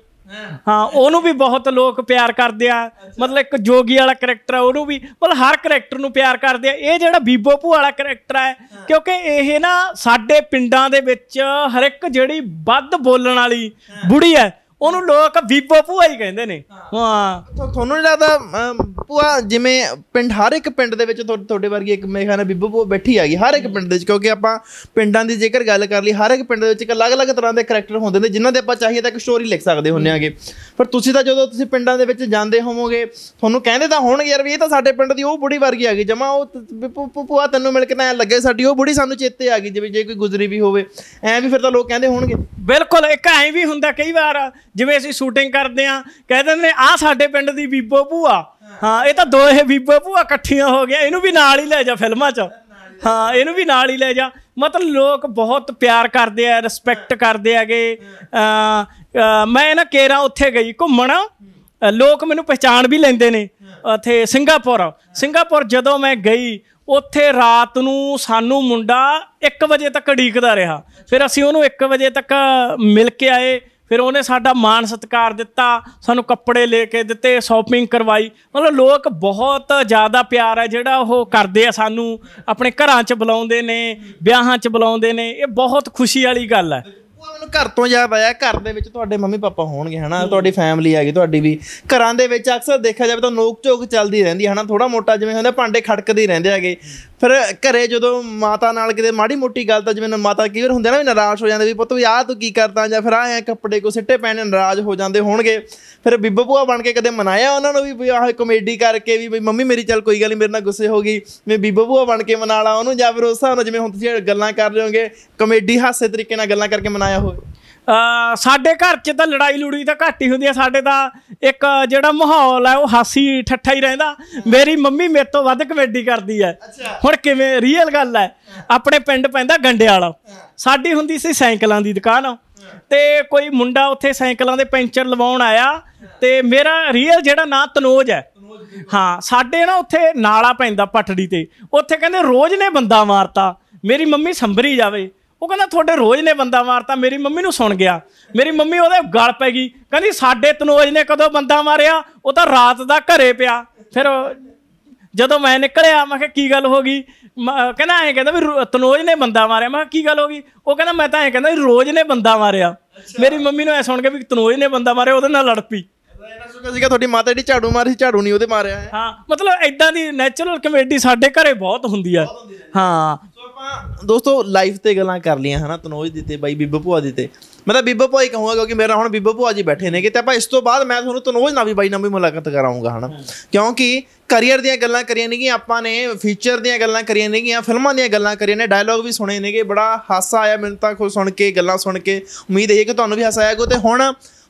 ਹਾਂ ਉਹਨੂੰ ਵੀ ਬਹੁਤ ਲੋਕ ਪਿਆਰ ਕਰਦੇ ਆ ਮਤਲਬ ਇੱਕ ਜੋਗੀ ਵਾਲਾ ਕੈਰੈਕਟਰ ਆ ਉਹਨੂੰ ਵੀ ਮਤਲਬ ਹਰ ਕੈਰੈਕਟਰ ਨੂੰ ਪਿਆਰ ਕਰਦੇ ਆ ਇਹ ਜਿਹੜਾ ਬੀਬੋ ਭੂ ਵਾਲਾ ਕੈਰੈਕਟਰ ਹੈ ਕਿਉਂਕਿ ਇਹ ਨਾ ਸਾਡੇ ਪਿੰਡਾਂ ਦੇ ਵਿੱਚ ਹਰ ਇੱਕ ਜਿਹੜੀ ਵੱਧ ਬੋਲਣ ਵਾਲੀ ਬੁੜੀ ਹੈ ਉਹਨੂੰ ਲੋਕ ਬੀਬੋ ਭੂਆ ਹੀ ਕਹਿੰਦੇ ਨੇ ਹਾਂ ਤੁਹਾਨੂੰ ਨਹੀਂ ਲੱਗਦਾ ਭੂਆ ਜਿਵੇਂ ਪਿੰਡ ਹਰ ਇੱਕ ਪਿੰਡ ਦੇ ਵਿੱਚ ਤੁਹਾਡੇ ਵਰਗੀ ਇੱਕ ਮੇਰੇ ਨਾਲ ਬੀਬੋ ਭੂਆ ਬੈਠੀ ਆ ਗਈ ਹਰ ਇੱਕ ਪਿੰਡ ਦੇ ਵਿੱਚ ਕਿਉਂਕਿ ਆਪਾਂ ਪਿੰਡਾਂ ਦੀ ਜੇਕਰ ਗੱਲ ਕਰ ਲਈ ਹਰ ਇੱਕ ਪਿੰਡ ਦੇ ਵਿੱਚ ਇੱਕ ਅਲੱਗ-ਅਲੱਗ ਤਰ੍ਹਾਂ ਦੇ ਕੈਰੈਕਟਰ ਹੁੰਦੇ ਨੇ ਜਿਨ੍ਹਾਂ ਦੇ ਆਪਾਂ ਚਾਹੀਏ ਤਾਂ ਇੱਕ ਸਟੋਰੀ ਲਿਖ ਸਕਦੇ ਹੁੰਨੇ ਆਗੇ ਪਰ ਤੁਸੀਂ ਤਾਂ ਜਦੋਂ ਤੁਸੀਂ ਪਿੰਡਾਂ ਦੇ ਵਿੱਚ ਜਾਂਦੇ ਹੋਵੋਗੇ ਤੁਹਾਨੂੰ ਕਹਿੰਦੇ ਤਾਂ ਹੋਣਗੇ ਯਾਰ ਵੀ ਇਹ ਤਾਂ ਸਾਡੇ ਪਿੰਡ ਦੀ ਉਹ ਬੁੜੀ ਵਰਗੀ ਆ ਗਈ ਜਮਾ ਉਹ ਭੂਆ ਤੈਨੂੰ ਮਿਲ ਕੇ ਤਾਂ ਲੱਗੇ ਸਾਡੀ ਉਹ ਬੁੜੀ ਸਾਨੂੰ ਚੇਤੇ ਆ ਗਈ ਜਿਵੇਂ ਜੇ ਕੋਈ ਗੁਜ਼ਰੀ ਵੀ ਹੋਵੇ ਐ ਵੀ ਫਿਰ ਤਾਂ ਲੋਕ ਕਹਿੰਦੇ ਹੋਣਗੇ ਬਿਲਕੁਲ ਇੱਕ ਐਂ ਵੀ ਹੁੰਦਾ ਕਈ ਵਾਰ ਜਿਵੇਂ ਅਸੀਂ ਸ਼ੂਟਿੰਗ ਕਰਦੇ ਆ ਕਹਿੰਦੇ ਨੇ ਆ ਸਾਡੇ ਪਿੰਡ ਦੀ ਬੀਬੋ ਭੂਆ ਹਾਂ ਇਹ ਤਾਂ ਦੋ ਇਹ ਬੀਬੋ ਭੂਆ ਇਕੱਠੀਆਂ ਹੋ ਗਿਆ ਇਹਨੂੰ ਵੀ ਨਾਲ ਹੀ ਲੈ ਜਾ ਫਿਲਮਾਂ 'ਚ ਹਾਂ ਇਹਨੂੰ ਵੀ ਨਾਲ ਹੀ ਲੈ ਜਾ ਮਤਲਬ ਲੋਕ ਬਹੁਤ ਪਿਆਰ ਕਰਦੇ ਆ ਰਿਸਪੈਕਟ ਕਰਦੇ ਆਗੇ ਮੈਂ ਨਾ ਕੇਰਾ ਉੱਥੇ ਗਈ ਘੁੰਮਣ ਲੋਕ ਮੈਨੂੰ ਪਛਾਣ ਵੀ ਲੈਂਦੇ ਨੇ ਉੱਥੇ ਸਿੰਗਾਪੁਰ ਸਿੰਗਾਪੁਰ ਜਦੋਂ ਮੈਂ ਗਈ ਉੱਥੇ ਰਾਤ ਨੂੰ ਸਾਨੂੰ ਮੁੰਡਾ 1 ਵਜੇ ਤੱਕ ਢੀਕਦਾ ਰਿਹਾ ਫਿਰ ਅਸੀਂ ਉਹਨੂੰ 1 ਵਜੇ ਤੱਕ ਮਿਲ ਕੇ ਆਏ ਫਿਰ ਉਹਨੇ ਸਾਡਾ ਮਾਣ ਸਤਿਕਾਰ ਦਿੱਤਾ ਸਾਨੂੰ ਕੱਪੜੇ ਲੈ ਕੇ ਦਿੱਤੇ ਸ਼ਾਪਿੰਗ ਕਰਵਾਈ ਮਤਲਬ ਲੋਕ ਬਹੁਤ ਜ਼ਿਆਦਾ ਪਿਆਰ ਹੈ ਜਿਹੜਾ ਉਹ ਕਰਦੇ ਆ ਸਾਨੂੰ ਆਪਣੇ ਘਰਾਂ 'ਚ ਬੁਲਾਉਂਦੇ ਨੇ ਵਿਆਹਾਂ 'ਚ ਬੁਲਾਉਂਦੇ ਨੇ ਇਹ ਬਹੁਤ ਖੁਸ਼ੀ ਵਾਲੀ ਗੱਲ ਹੈ ਮੈਨੂੰ ਘਰ ਤੋਂ ਯਾਦ ਆਇਆ ਘਰ ਦੇ ਵਿੱਚ ਤੁਹਾਡੇ ਮੰਮੀ ਪਾਪਾ ਹੋਣਗੇ ਹਨਾ ਤੁਹਾਡੀ ਫੈਮਿਲੀ ਗਈ ਤੁਹਾਡੀ ਵੀ ਘਰਾਂ ਦੇ ਵਿੱਚ ਅਕਸਰ ਦੇਖਿਆ ਜਾਵੇ ਤਾਂ ਨੋਕ ਝੋਕ ਚੱਲਦੀ ਰਹਿੰਦੀ ਹਨਾ ਥੋੜਾ ਮੋਟਾ ਜਿਵੇਂ ਹੁੰਦਾ ਭਾਂਡੇ ਖੜਕਦੇ ਰਹਿੰਦੇ ਆਗੇ ਫਿਰ ਘਰੇ ਜਦੋਂ ਮਾਤਾ ਨਾਲ ਕਿਤੇ ਮਾੜੀ ਮੋਟੀ ਗੱਲ ਤਾਂ ਜਿਵੇਂ ਮਾਤਾ ਕੀ ਹੁੰਦੇ ਨਾ ਵੀ ਨਾਰਾਜ਼ ਹੋ ਜਾਂਦੇ ਵੀ ਪੁੱਤ ਵੀ ਆਹ ਤੂੰ ਕੀ ਕਰਦਾ ਜਾਂ ਫਿਰ ਆਹ ਕੱਪੜੇ ਕੋ ਸਿੱਟੇ ਪੈਣੇ ਨਾਰਾਜ਼ ਹੋ ਜਾਂਦੇ ਹੋਣਗੇ ਫਿਰ ਬਿੱਬੂ ਭੂਆ ਬਣ ਕੇ ਕਦੇ ਮਨਾਇਆ ਉਹਨਾਂ ਨੂੰ ਵੀ ਵੀ ਆਹ ਕਮੇਡੀ ਕਰਕੇ ਵੀ ਬਈ ਮੰਮੀ ਮੇਰੀ ਚੱਲ ਕੋਈ ਗੱਲ ਨਹੀਂ ਮੇਰੇ ਨਾਲ ਗੁੱਸੇ ਹੋ ਗਈ ਮੈਂ ਬਿੱਬੂ ਭੂਆ ਬਣ ਕੇ ਮਨਾ ਲਾ ਉਹਨੂੰ ਜਾਂ ਫਿਰ ਉਸ ਹਿਸਾਬ ਨਾਲ ਜਿਵੇਂ ਹੁਣ ਤੁਸੀਂ ਗੱਲਾਂ ਕਰ ਰਹੇ ਹੋਗੇ ਕਮੇਡੀ ਹਾਸੇ ਤਰੀਕੇ ਨਾਲ ਗੱਲਾਂ ਕਰਕੇ ਮਨਾਇਆ ਹੋਵੇ ਸਾਡੇ ਘਰ 'ਚ ਤਾਂ ਲੜਾਈ ਲੁੜੀ ਤਾਂ ਘੱਟ ਹੀ ਹੁੰਦੀ ਆ ਸਾਡੇ ਤਾਂ ਇੱਕ ਜਿਹੜਾ ਮਾਹੌਲ ਹੈ ਉਹ ਹਾਸੀ ਠੱਠਾ ਹੀ ਰਹਿੰਦਾ ਮੇਰੀ ਮੰਮੀ ਮੇਰੇ ਤੋਂ ਵੱਧ ਕਮੇਡੀ ਕਰਦੀ ਹੈ ਹੁਣ ਕਿਵੇਂ ਰੀਅਲ ਗੱਲ ਹੈ ਆਪਣੇ ਪਿੰਡ ਪੈਂਦਾ ਗੰਡੇ ਸਾਡੀ ਹੁੰਦੀ ਸੀ ਸਾਈਕਲਾਂ ਦੀ ਦੁਕਾਨ ਤੇ ਕੋਈ ਮੁੰਡਾ ਉੱਥੇ ਸਾਈਕਲਾਂ ਦੇ ਪੈਂਚਰ ਲਵਾਉਣ ਆਇਆ ਤੇ ਮੇਰਾ ਰੀਅਲ ਜਿਹੜਾ ਨਾਂ ਤਨੋਜ ਹੈ ਹਾਂ ਸਾਡੇ ਨਾ ਉੱਥੇ ਨਾਲਾ ਪੈਂਦਾ ਪਟੜੀ ਤੇ ਉੱਥੇ ਕਹਿੰਦੇ ਰੋਜ਼ ਨੇ ਬੰਦਾ ਮਾਰਤਾ ਮੇਰੀ ਮੰਮੀ ਸੰਭਰੀ ਜਾਵੇ ਉਹ ਕਹਿੰਦਾ ਤੁਹਾਡੇ ਰੋਜ਼ ਨੇ ਬੰਦਾ ਮਾਰਤਾ ਮੇਰੀ ਮੰਮੀ ਨੂੰ ਸੁਣ ਗਿਆ ਮੇਰੀ ਮੰਮੀ ਉਹਦੇ ਗਲ ਪੈ ਗਈ ਕਹਿੰਦੀ ਸਾਡੇ ਤਨੋਜ ਨੇ ਕਦੋਂ ਬੰਦਾ ਮਾਰਿਆ ਉਹ ਤਾਂ ਰਾਤ ਦਾ ਘਰੇ ਪਿਆ ਫਿਰ ਜਦੋਂ ਮੈਂ ਨਿਕਲਿਆ ਮੈਂ ਕਿਹਾ ਕੀ ਗੱਲ ਹੋ ਗਈ ਕਹਿੰਦਾ ਐਂ ਕਹਿੰਦਾ ਵੀ ਤਨੋਜ ਨੇ ਬੰਦਾ ਮਾਰਿਆ ਮੈਂ ਕੀ ਗੱਲ ਹੋ ਗਈ ਉਹ ਕਹਿੰਦਾ ਮੈਂ ਤਾਂ ਐਂ ਕਹਿੰਦਾ ਰੋਜ਼ ਨੇ ਬੰਦਾ ਮਾਰਿਆ ਮੇਰੀ ਮੰਮੀ ਨੂੰ ਐ ਸੁਣ ਕੇ ਵੀ ਤਨੋਜ ਨੇ ਬੰਦਾ ਮਾਰਿਆ ਉਹਦੇ ਨਾਲ ਲੜ ਪਈ ਇਹਨਾਂ ਸੁਣਿਆ ਸੀਗਾ ਤੁਹਾਡੀ ਮਾਤਾ ਜੀ ਝਾੜੂ ਮਾਰੀ ਝਾੜੂ ਨਹੀਂ ਉਹਦੇ ਮਾਰਿਆ ਹਾਂ ਮਤਲਬ ਐਦਾਂ ਦੀ ਨੈਚੁਰਲ ਕਮੇਡੀ ਸਾਡੇ ਘਰੇ ਬਹੁਤ ਹੁੰਦੀ ਆ ਹਾਂ ਆਪਾਂ ਦੋਸਤੋ ਲਾਈਫ ਤੇ ਗੱਲਾਂ ਕਰ ਲੀਆਂ ਹਨਾ ਤਨੋਜ ਦੀ ਤੇ ਬਾਈ ਬੀਬੋ ਭੂਆ ਦੀ ਤੇ ਮੈਂ ਤਾਂ ਬੀਬੋ ਭੂਆ ਹੀ ਕਹੂੰਗਾ ਕਿਉਂਕਿ ਮੇਰਾ ਹੁਣ ਬੀਬੋ ਭੂਆ ਜੀ ਬੈਠੇ ਨੇਗੇ ਤੇ ਆਪਾਂ ਇਸ ਤੋਂ ਬਾਅਦ ਮੈਂ ਤੁਹਾਨੂੰ ਤਨੋਜ ਨਾਲ ਵੀ ਬਾਈ ਨਾਲ ਵੀ ਮੁਲਾਕਾਤ ਕਰਾਉਂਗਾ ਹਨਾ ਕਿਉਂਕਿ ਕੈਰੀਅਰ ਦੀਆਂ ਗੱਲਾਂ ਕਰੀਆਂ ਨੇਗੀ ਆਪਾਂ ਨੇ ਫੀਚਰ ਦੀਆਂ ਗੱਲਾਂ ਕਰੀਆਂ ਨੇਗੀਆਂ ਫਿਲਮਾਂ ਦੀਆਂ ਗੱਲਾਂ ਕਰੀਆਂ ਨੇ ਡਾਇਲੌਗ ਵੀ ਸੁਣੇ ਨੇਗੇ ਬੜਾ ਹਾਸਾ ਆਇਆ ਮੈਨੂੰ ਤਾਂ ਖੁਦ ਸੁਣ ਕੇ ਗੱਲਾਂ ਸੁਣ ਕੇ ਉਮੀਦ ਹੈ ਕਿ ਤੁਹਾਨੂੰ ਵੀ ਹਾਸਾ ਆਇਆ ਹੋਵੇ ਤੇ ਹੁਣ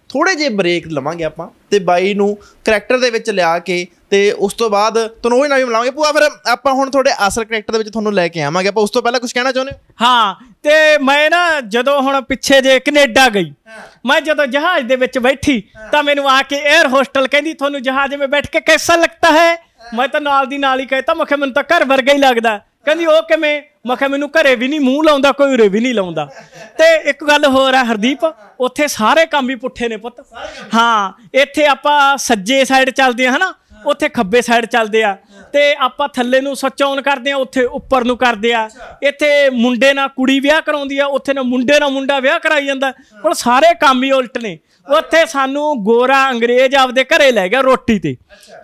ਥੋੜੇ ਜੇ ਬ੍ਰੇਕ ਲਵਾਂਗੇ ਆਪਾਂ ਤੇ ਬਾਈ ਨੂੰ ਕੈਰੈਕਟਰ ਦੇ ਵਿੱਚ ਲਿਆ ਕੇ ਤੇ ਉਸ ਤੋਂ ਬਾਅਦ ਤੁਹਾਨੂੰ ਉਹ ਨਾਲ ਵੀ ਮਿਲਾਵਾਂਗੇ ਪੂਆ ਫਿਰ ਆਪਾਂ ਹੁਣ ਤੁਹਾਡੇ ਅਸਲ ਕੈਰੈਕਟਰ ਦੇ ਵਿੱਚ ਤੁਹਾਨੂੰ ਲੈ ਕੇ ਆਵਾਂਗੇ ਆਪਾਂ ਉਸ ਤੋਂ ਪਹਿਲਾਂ ਕੁਝ ਕਹਿਣਾ ਚਾਹੁੰਦੇ ਹੋ ਹਾਂ ਤੇ ਮੈਂ ਨਾ ਜਦੋਂ ਹੁਣ ਪਿੱਛੇ ਜੇ ਕੈਨੇਡਾ ਗਈ ਮੈਂ ਜਦੋਂ ਜਹਾਜ਼ ਦੇ ਵਿੱਚ ਬੈਠੀ ਤਾਂ ਮੈਨੂੰ ਆ ਕੇ 에ਅਰ ਹੋਸਟਲ ਕਹਿੰਦੀ ਤੁਹਾਨੂੰ ਜਹਾਜ਼ ਵਿੱਚ ਬੈਠ ਕੇ ਕਿਹੋ ਜਿਹਾ ਲੱਗਦਾ ਹੈ ਮੈਂ ਤਾਂ ਨਾਲ ਦੀ ਨਾਲ ਹੀ ਕਹਿਤਾ ਮੈਂ ਮੈਨੂੰ ਤਾਂ ਘਰ ਵਰਗਾ ਹੀ ਲੱਗਦਾ ਕਹਿੰਦੀ ਉਹ ਕਿਵੇਂ ਮੈਂ ਕਿਹਾ ਮੈਨੂੰ ਘਰੇ ਵੀ ਨਹੀਂ ਮੂੰਹ ਲਾਉਂਦਾ ਕੋਈ ਉਰੇ ਵੀ ਨਹੀਂ ਲਾਉਂਦਾ ਤੇ ਇੱਕ ਗੱਲ ਹੋਰ ਆ ਹਰਦੀਪ ਉੱਥੇ ਸਾਰੇ ਕੰਮ ਵੀ ਪੁੱਠੇ ਨੇ ਪੁੱਤ ਹਾਂ ਇੱਥੇ ਆਪਾਂ ਸੱਜੇ ਸਾਈਡ ਚੱਲਦੇ ਆ ਹਨਾ ਉੱਥੇ ਖੱਬੇ ਸਾਈਡ ਚੱਲਦੇ ਆ ਤੇ ਆਪਾਂ ਥੱਲੇ ਨੂੰ ਸੱਚ ਆਨ ਕਰਦੇ ਆ ਉੱਥੇ ਉੱਪਰ ਨੂੰ ਕਰਦੇ ਆ ਇੱਥੇ ਮੁੰਡੇ ਨਾਲ ਕੁੜੀ ਵਿਆਹ ਕਰਾਉਂਦੀ ਆ ਉੱਥੇ ਨਾ ਮੁੰਡੇ ਨਾਲ ਮੁੰਡਾ ਵਿਆਹ ਕਰਾਈ ਜਾਂਦਾ ਹੁਣ ਸਾਰੇ ਕੰਮ ਹੀ ਉਲਟ ਨੇ ਉੱਥੇ ਸਾਨੂੰ ਗੋਰਾ ਅੰਗਰੇਜ਼ ਆਪਦੇ ਘਰੇ ਲੈ ਗਿਆ ਰੋਟੀ ਤੇ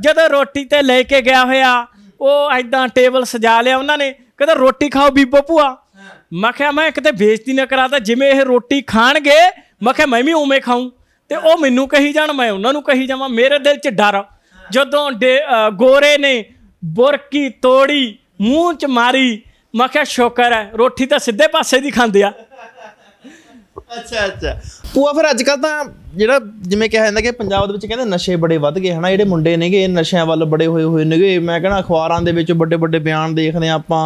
ਜਦੋਂ ਰੋਟੀ ਤੇ ਲੈ ਕੇ ਗਿਆ ਹੋਇਆ ਉਹ ਐਦਾਂ ਟੇਬਲ ਸਜਾ ਲਿਆ ਉਹਨਾਂ ਨੇ ਕਹਿੰਦਾ ਰੋਟੀ ਖਾਓ ਬੀਬੋ ਭੂਆ ਮੈਂ ਕਿਹਾ ਮੈਂ ਕਿਤੇ ਬੇਇੱਜ਼ਤੀ ਨਾ ਕਰਾਦਾ ਜਿਵੇਂ ਇਹ ਰੋਟੀ ਖਾਣਗੇ ਮੈਂ ਕਿਹਾ ਮੈਂ ਵੀ ਉਵੇਂ ਖਾਉਂ ਤੇ ਉਹ ਮੈਨੂੰ ਕਹੀ ਜਾਣ ਮੈਂ ਉਹਨਾਂ ਨੂੰ ਕਹੀ ਜਾਵਾਂ ਮੇਰੇ ਦਿਲ 'ਚ ਡਰ ਜਦੋਂ ਗੋਰੇ ਨੇ ਬੁਰਕੀ ਤੋੜੀ ਮੂੰਹ 'ਚ ਮਾਰੀ ਮੈਂ ਕਿਹਾ ਸ਼ੁਕਰ ਹੈ ਰੋਟੀ ਤਾਂ ਸਿੱਧੇ ਪਾਸੇ ਦੀ ਖਾਂਦੇ ਆ ਅੱਛਾ ਅੱਛਾ ਪੂਆ ਫਿਰ ਅੱਜ ਕੱਲ ਤਾਂ ਜਿਹੜਾ ਜਿਵੇਂ ਕਿਹਾ ਜਾਂਦਾ ਕਿ ਪੰਜਾਬ ਦੇ ਵਿੱਚ ਕਹਿੰਦੇ ਨਸ਼ੇ ਬੜੇ ਵੱਧ ਗਏ ਹਨਾ ਜਿਹੜੇ ਮੁੰਡੇ ਨੇਗੇ ਇਹ ਨਸ਼ਿਆਂ ਵੱਲ ਬੜੇ ਹੋਏ ਹੋਏ ਨੇਗੇ ਮੈਂ ਕਹਿੰਦਾ ਅਖਬਾਰਾਂ ਦੇ ਵਿੱਚ ਵੱਡੇ ਵੱਡੇ ਬਿਆਨ ਦੇਖਦੇ ਆਪਾਂ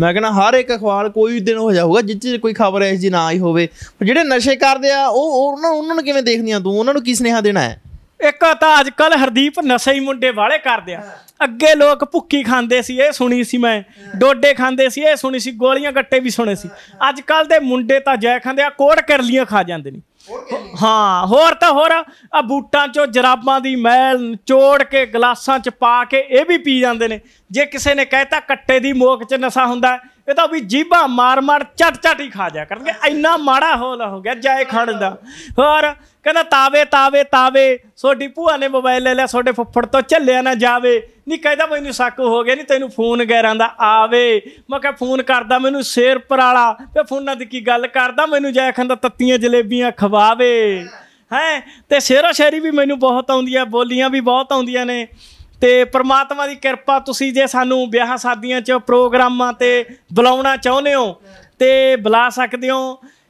ਮੈਂ ਕਹਿੰਦਾ ਹਰ ਇੱਕ ਅਖਬਾਰ ਕੋਈ ਦਿਨ ਹੋ ਜਾਊਗਾ ਜਿੱਥੇ ਕੋਈ ਖਬਰ ਐਸ ਜੀ ਨਾ ਹੀ ਹੋਵੇ ਪਰ ਜਿਹੜੇ ਨਸ਼ੇ ਕਰਦੇ ਆ ਉਹ ਉਹਨਾਂ ਉਹਨਾਂ ਨੂੰ ਕਿਵੇਂ ਦੇਖਦੀਆਂ ਤੂੰ ਉਹਨਾਂ ਨੂੰ ਕੀ ਸਨੇਹਾ ਦੇਣਾ ਹੈ ਇੱਕ ਤਾਂ ਅੱਜ ਕੱਲ ਹਰਦੀਪ ਨਸ਼ੇ ਹੀ ਮੁੰਡੇ ਵਾਲੇ ਕਰਦੇ ਆ ਅੱਗੇ ਲੋਕ ਭੁੱਕੀ ਖਾਂਦੇ ਸੀ ਇਹ ਸੁਣੀ ਸੀ ਮੈਂ ਡੋਡੇ ਖਾਂਦੇ ਸੀ ਇਹ ਸੁਣੀ ਸੀ ਗੋਲੀਆਂ ਗੱਟੇ ਵੀ ਸੁਣੇ ਸੀ ਅੱਜ ਕੱਲ ਦੇ ਮੁੰਡੇ ਤਾਂ ਜੈ ਖਾਂਦੇ ਆ ਕੋੜ ਕਰਲੀਆਂ ਖਾ ਜਾਂਦੇ ਨੇ ਹਾਂ ਹੋਰ ਤਾਂ ਹੋਰ ਆ ਬੂਟਾਂ ਚੋਂ ਜਰਾਬਾਂ ਦੀ ਮੈਲ ਚੋੜ ਕੇ ਗਲਾਸਾਂ ਚ ਪਾ ਕੇ ਇਹ ਵੀ ਪੀ ਜਾਂਦੇ ਨੇ ਜੇ ਕਿਸੇ ਨੇ ਕਹਿਤਾ ਕੱਟੇ ਦੀ ਮੋਕ ਚ ਨਸ਼ਾ ਹੁੰਦਾ ਇਹ ਤਾਂ ਵੀ ਜੀਭਾਂ ਮਾਰ-ਮਾਰ ਚਟ-ਚਟ ਹੀ ਖਾ ਜਾ ਕਰਨਗੇ ਇੰਨਾ ਮਾੜਾ ਹੋਲ ਹੋ ਗਿਆ ਜਾਏ ਖਣ ਦਾ ਹੋਰ ਕਹਿੰਦਾ ਤਾਵੇ ਤਾਵੇ ਤਾਵੇ ਸੋਡੀ ਭੂਆ ਨੇ ਮੋਬਾਈਲ ਲੈ ਲਿਆ ਸੋਡੇ ਫੁੱਫੜ ਤੋਂ ਚੱਲਿਆ ਨਾ ਜਾਵੇ ਨਹੀਂ ਕਹਿੰਦਾ ਮੈਨੂੰ ਸ਼ੱਕ ਹੋ ਗਿਆ ਨਹੀਂ ਤੈਨੂੰ ਫੋਨ ਗੈਰਾਂ ਦਾ ਆਵੇ ਮੈਂ ਕਿਹਾ ਫੋਨ ਕਰਦਾ ਮੈਨੂੰ ਸ਼ੇਰਪੁਰ ਵਾਲਾ ਤੇ ਫੋਨਾਂ ਦੀ ਕੀ ਗੱਲ ਕਰਦਾ ਮੈਨੂੰ ਜਾਏ ਖੰਦਾ ਤੱਤੀਆਂ ਜਲੇਬੀਆਂ ਖਵਾਵੇ ਹੈ ਤੇ ਸ਼ੇਰੋ ਸ਼ੇਰੀ ਵੀ ਮੈਨੂੰ ਬਹੁਤ ਆਉਂਦੀ ਆ ਬੋਲੀਆਂ ਵੀ ਬਹੁਤ ਆਉਂਦੀਆਂ ਨੇ ਤੇ ਪ੍ਰਮਾਤਮਾ ਦੀ ਕਿਰਪਾ ਤੁਸੀਂ ਜੇ ਸਾਨੂੰ ਵਿਆਹ ਸਾਦੀਆਂ 'ਚ ਪ੍ਰੋਗਰਾਮਾਂ ਤੇ ਬੁਲਾਉਣਾ ਚਾਹੁੰਦੇ ਹੋ ਤੇ ਬੁਲਾ ਸਕਦੇ ਹੋ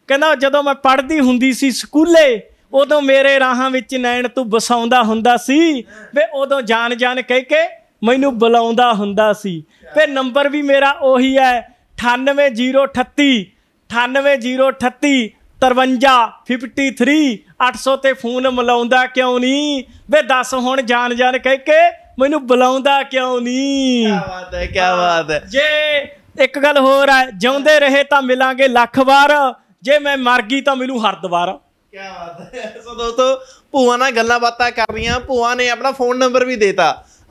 ਕਹਿੰਦਾ ਜਦੋਂ ਮੈਂ ਪੜ੍ਹਦੀ ਹੁੰਦੀ ਸੀ ਸਕੂਲੇ ਉਦੋਂ ਮੇਰੇ ਰਾਹਾਂ ਵਿੱਚ ਨੈਣ ਤੂੰ ਬਸਾਉਂਦਾ ਹੁੰਦਾ ਸੀ ਵੇ ਉਦੋਂ ਜਾਣ ਜਾਣ ਕਹਿ ਕੇ ਮੈਨੂੰ ਬੁਲਾਉਂਦਾ ਹੁੰਦਾ ਸੀ ਤੇ ਨੰਬਰ ਵੀ ਮੇਰਾ ਉਹੀ ਹੈ 98038 98038 53 800 ਤੇ ਫੋਨ ਮਿਲਾਉਂਦਾ ਕਿਉਂ ਨਹੀਂ ਵੇ ਦੱਸ ਹੁਣ ਜਾਣ ਜਾਣ ਕਹਿ ਕੇ ਮੈਨੂੰ ਬੁਲਾਉਂਦਾ ਕਿਉਂ ਨਹੀਂ ਕੀ ਬਾਤ ਹੈ ਕੀ ਬਾਤ ਹੈ ਜੇ ਇੱਕ ਗੱਲ ਹੋਰ ਹੈ ਜਿਉਂਦੇ ਰਹੇ ਤਾਂ ਮਿਲਾਂਗੇ ਲੱਖ ਵਾਰ ਜੇ ਮੈਂ ਮਰ ਗਈ ਤਾਂ ਮਿਲੂ ਦਵਾਰ ਕੀ ਬਾਤ ਹੈ ਸੋ ਦੋਸਤੋ ਭੂਆ ਨਾਲ ਗੱਲਾਂ ਬਾਤਾਂ ਕਰ ਰਹੀਆਂ ਭੂਆ ਨੇ ਆਪਣਾ ਫੋਨ ਨੰਬਰ ਵੀ ਦੇਤਾ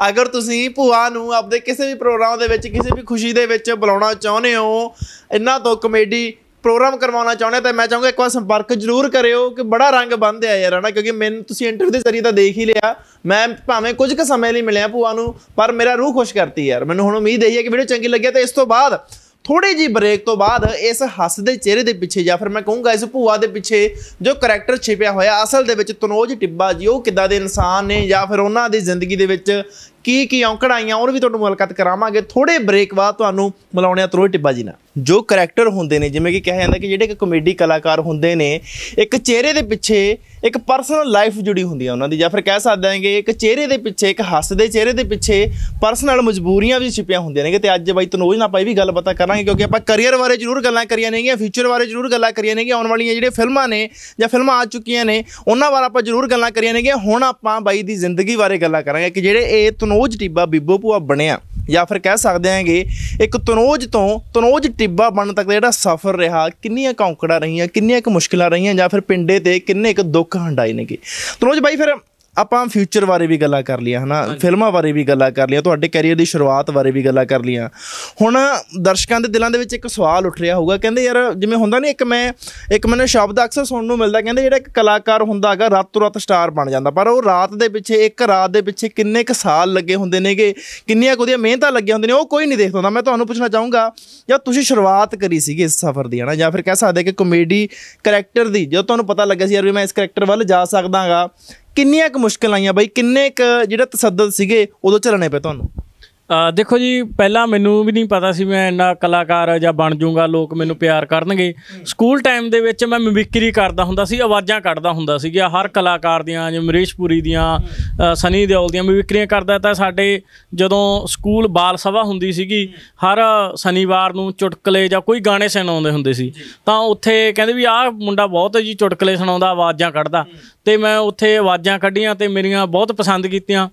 ਅਗਰ ਤੁਸੀਂ ਭੂਆ ਨੂੰ ਆਪਦੇ ਕਿਸੇ ਵੀ ਪ੍ਰੋਗਰਾਮ ਦੇ ਵਿੱਚ ਕਿਸੇ ਵੀ ਖੁਸ਼ੀ ਦੇ ਵਿੱਚ ਬੁਲਾਉਣਾ ਚਾਹੁੰਦੇ ਹੋ ਇਹਨਾਂ ਤੋਂ ਕਮੇਡੀ ਪ੍ਰੋਗਰਾਮ ਕਰਵਾਉਣਾ ਚਾਹੁੰਦੇ ਤਾਂ ਮੈਂ ਚਾਹੂੰਗਾ ਇੱਕ ਵਾਰ ਸੰਪਰਕ ਜ਼ਰੂਰ ਕਰਿਓ ਕਿ ਬੜਾ ਰੰਗ ਬੰਦ ਆ ਯਾਰ ਹਨਾ ਕਿਉਂਕਿ ਮੈਨੂੰ ਤੁਸੀਂ ਇੰਟਰਵਿਊ ਦੇ ਜ਼ਰੀਏ ਤਾਂ ਦੇਖ ਹੀ ਲਿਆ ਮੈਂ ਭਾਵੇਂ ਕੁਝ ਕੁ ਸਮੇਂ ਲਈ ਮਿਲਿਆ ਭੂਆ ਨੂੰ ਪਰ ਮੇਰਾ ਰੂਹ ਖੁਸ਼ ਕਰਤੀ ਯਾਰ ਮੈਨੂੰ ਹੁਣ ਉਮੀਦ ਹੈ ਕਿ ਵੀਡੀਓ ਚੰਗੀ ਲੱਗਿਆ ਤਾਂ ਇਸ ਤੋਂ ਬਾਅਦ ਥੋੜੀ ਜੀ ਬ੍ਰੇਕ ਤੋਂ ਬਾਅਦ ਇਸ ਹੱਸਦੇ ਚਿਹਰੇ ਦੇ ਪਿੱਛੇ ਜਾਂ ਫਿਰ ਮੈਂ ਕਹੂੰਗਾ ਇਸ ਭੂਆ ਦੇ ਪਿੱਛੇ ਜੋ ਕੈਰੈਕਟਰ ਛਿਪਿਆ ਹੋਇਆ ਅਸਲ ਦੇ ਵਿੱਚ ਤਨੋਜ ਟਿੱਬਾ ਜੀ ਉਹ ਕਿੱਦਾਂ ਦੇ ਇਨਸਾਨ ਨੇ ਜਾਂ ਫਿਰ ਉਹਨਾਂ ਦੀ ਜ਼ਿੰਦਗੀ ਦੇ ਵਿੱਚ ਕੀ ਕੀ ਔਂਕੜਾਈਆਂ ਆਈਆਂ ਉਹ ਵੀ ਤੁਹਾਨੂੰ ਮੁਲਾਕਾਤ ਕਰਾਵਾਂਗੇ ਥੋੜੇ ਬ੍ਰੇਕ ਬਾਅਦ ਤੁਹਾਨੂੰ ਮਿਲਾਉਣਿਆ ਤਨੋਜ ਟਿੱਬਾ ਜੀ ਨਾਲ ਜੋ ਕੈਰੈਕਟਰ ਹੁੰਦੇ ਨੇ ਜਿਵੇਂ ਕਿ ਕਿਹਾ ਜਾਂਦਾ ਕਿ ਜਿਹੜੇ ਇੱਕ ਕਮੇਡੀ ਕਲਾਕਾਰ ਹੁੰਦੇ ਨੇ ਇੱਕ ਚਿਹਰੇ ਦੇ ਪਿੱਛੇ ਇੱਕ ਪਰਸਨਲ ਲਾਈਫ ਜੁੜੀ ਹੁੰਦੀ ਹੈ ਉਹਨਾਂ ਦੀ ਜਾਂ ਫਿਰ ਕਹਿ ਸਕਦੇ ਆਂ ਕਿ ਇੱਕ ਚਿਹਰੇ ਦੇ ਪਿੱਛੇ ਇੱਕ ਹੱਸਦੇ ਚਿਹਰੇ ਦੇ ਪਿੱਛੇ ਪਰਸਨਲ ਮਜਬੂਰੀਆਂ ਵੀ ਛਿਪੀਆਂ ਹੁੰਦੀਆਂ ਨੇ ਤੇ ਅੱਜ ਬਾਈ ਤਨੋਜ ਨਾਲ ਆਪਾਂ ਇਹ ਵੀ ਗੱਲਬਾਤ ਕਰਾਂਗੇ ਕਿਉਂਕਿ ਆਪਾਂ ਕੈਰੀਅਰ ਬਾਰੇ ਜ਼ਰੂਰ ਗੱਲਾਂ ਕਰੀਆਂ ਨੇਗੀਆਂ ਫਿਊਚਰ ਬਾਰੇ ਜ਼ਰੂਰ ਗੱਲਾਂ ਕਰੀਆਂ ਨੇਗੀਆਂ ਆਉਣ ਵਾਲੀਆਂ ਜਿਹੜੇ ਫਿਲਮਾਂ ਨੇ ਜਾਂ ਫਿਲਮਾਂ ਆ ਚੁੱਕੀਆਂ ਨੇ ਉਹਨਾਂ ਬਾਰੇ ਆਪਾਂ ਜ਼ਰੂਰ ਗੱਲਾਂ ਕਰੀਆਂ ਨੇਗੀਆਂ ਹੁਣ ਆਪਾਂ ਬਾਈ ਦੀ ਜ਼ਿੰਦਗੀ ਬਾਰੇ ਗੱਲਾਂ ਕਰਾਂਗੇ ਕਿ ਜਿਹੜੇ ਇਹ ਤਨੋਜ ਟੀਬਾ ਬਿੱਬੋ ਭੂਆ ਬਣਿਆ ਜਾਂ ਫਿਰ ਕਹਿ ਸਕਦੇ ਹਾਂਗੇ ਇੱਕ ਤਨੋਜ ਤੋਂ ਤਨੋਜ ਟਿੱਬਾ ਬਣਨ ਤੱਕ ਦਾ ਜਿਹੜਾ ਸਫ਼ਰ ਰਿਹਾ ਕਿੰਨੀਆਂ ਕੌਂਕੜਾਂ ਰਹੀਆਂ ਕਿੰਨੀਆਂ ਇੱਕ ਮੁਸ਼ਕਲਾਂ ਰਹੀਆਂ ਜਾਂ ਫਿਰ ਪਿੰਡੇ ਤੇ ਕਿੰਨੇ ਇੱਕ ਦੁੱਖ ਹੰਡਾਏ ਨੇਗੇ ਤਨੋਜ ਬਾਈ ਫਿਰ ਆਪਾਂ ਫਿਊਚਰ ਬਾਰੇ ਵੀ ਗੱਲਾਂ ਕਰ ਲਈਆਂ ਹਨਾ ਫਿਲਮਾਂ ਬਾਰੇ ਵੀ ਗੱਲਾਂ ਕਰ ਲਈਆਂ ਤੁਹਾਡੇ ਕੈਰੀਅਰ ਦੀ ਸ਼ੁਰੂਆਤ ਬਾਰੇ ਵੀ ਗੱਲਾਂ ਕਰ ਲਈਆਂ ਹੁਣ ਦਰਸ਼ਕਾਂ ਦੇ ਦਿਲਾਂ ਦੇ ਵਿੱਚ ਇੱਕ ਸਵਾਲ ਉੱਠ ਰਿਹਾ ਹੋਊਗਾ ਕਹਿੰਦੇ ਯਾਰ ਜਿਵੇਂ ਹੁੰਦਾ ਨਹੀਂ ਇੱਕ ਮੈਂ ਇੱਕ ਮੈਨੂੰ ਸ਼ਬਦ ਅਕਸਰ ਸੁਣਨ ਨੂੰ ਮਿਲਦਾ ਕਹਿੰਦੇ ਜਿਹੜਾ ਇੱਕ ਕਲਾਕਾਰ ਹੁੰਦਾ ਹੈਗਾ ਰਾਤੋਂ ਰਾਤ ਸਟਾਰ ਬਣ ਜਾਂਦਾ ਪਰ ਉਹ ਰਾਤ ਦੇ ਪਿੱਛੇ ਇੱਕ ਰਾਤ ਦੇ ਪਿੱਛੇ ਕਿੰਨੇ ਕ ਸਾਲ ਲੱਗੇ ਹੁੰਦੇ ਨੇਗੇ ਕਿੰਨੀਆਂ ਕੁ ਦੀਆਂ ਮਿਹਨਤਾਂ ਲੱਗੀਆਂ ਹੁੰਦੀਆਂ ਨੇ ਉਹ ਕੋਈ ਨਹੀਂ ਦੇਖਦਾ ਹੁੰਦਾ ਮੈਂ ਤੁਹਾਨੂੰ ਪੁੱਛਣਾ ਚਾਹੂੰਗਾ ਜਾਂ ਤੁਸੀਂ ਸ਼ੁਰੂਆਤ ਕਰੀ ਸੀਗੀ ਇਸ ਸਫ਼ਰ ਦੀ ਹਨਾ ਜਾਂ ਫਿਰ ਕਹਿ ਸਕਦੇ ਕਿ ਕਮੇਡੀ ਕੈਰੈਕਟਰ ਦੀ ਜਦੋਂ ਤੁਹਾਨੂੰ ਪਤਾ ਲੱਗਿਆ ਸੀ ਯਾਰ ਵੀ ਮੈਂ ਇਸ ਕੈਰੈਕਟਰ ਵੱਲ ਜਾ ਸਕਦਾਗਾ ਕਿੰਨੀਆਂ ਕੁ ਮੁਸ਼ਕਲਾਂ ਆਈਆਂ ਬਾਈ ਕਿੰਨੇ ਕੁ ਜਿਹੜਾ ਤਸੱਦਦ ਸੀਗੇ ਉਦੋਂ ਚੱਲਣੇ ਪਏ ਤੁਹਾਨੂੰ ਆ ਦੇਖੋ ਜੀ ਪਹਿਲਾਂ ਮੈਨੂੰ ਵੀ ਨਹੀਂ ਪਤਾ ਸੀ ਮੈਂ ਇੰਨਾ ਕਲਾਕਾਰ ਜਾਂ ਬਣ ਜਾਊਂਗਾ ਲੋਕ ਮੈਨੂੰ ਪਿਆਰ ਕਰਨਗੇ ਸਕੂਲ ਟਾਈਮ ਦੇ ਵਿੱਚ ਮੈਂ ਮਿਮਿਕਰੀ ਕਰਦਾ ਹੁੰਦਾ ਸੀ ਆਵਾਜ਼ਾਂ ਕੱਢਦਾ ਹੁੰਦਾ ਸੀ ਜਿਹਾ ਹਰ ਕਲਾਕਾਰ ਦੀਆਂ ਜਿਵੇਂ ਮਰੀਸ਼ਪੁਰੀ ਦੀਆਂ ਸਨੀ ਦਿਓਲ ਦੀਆਂ ਮਿਮਿਕਰੀਆਂ ਕਰਦਾ ਤਾਂ ਸਾਡੇ ਜਦੋਂ ਸਕੂਲ ਬਾਲ ਸਭਾ ਹੁੰਦੀ ਸੀਗੀ ਹਰ ਸ਼ਨੀਵਾਰ ਨੂੰ ਚੁਟਕਲੇ ਜਾਂ ਕੋਈ ਗਾਣੇ ਸੁਣਾਉਂਦੇ ਹੁੰਦੇ ਸੀ ਤਾਂ ਉੱਥੇ ਕਹਿੰਦੇ ਵੀ ਆਹ ਮੁੰਡਾ ਬਹੁਤ ਜੀ ਚੁਟਕਲੇ ਸੁਣਾਉਂਦਾ ਆਵਾਜ਼ਾਂ ਕੱਢਦਾ ਤੇ ਮੈਂ ਉੱਥੇ ਆਵਾਜ਼ਾਂ ਕੱਢੀਆਂ ਤੇ ਮੇਰੀਆਂ ਬਹੁਤ ਪਸੰਦ ਕੀਤੀਆਂ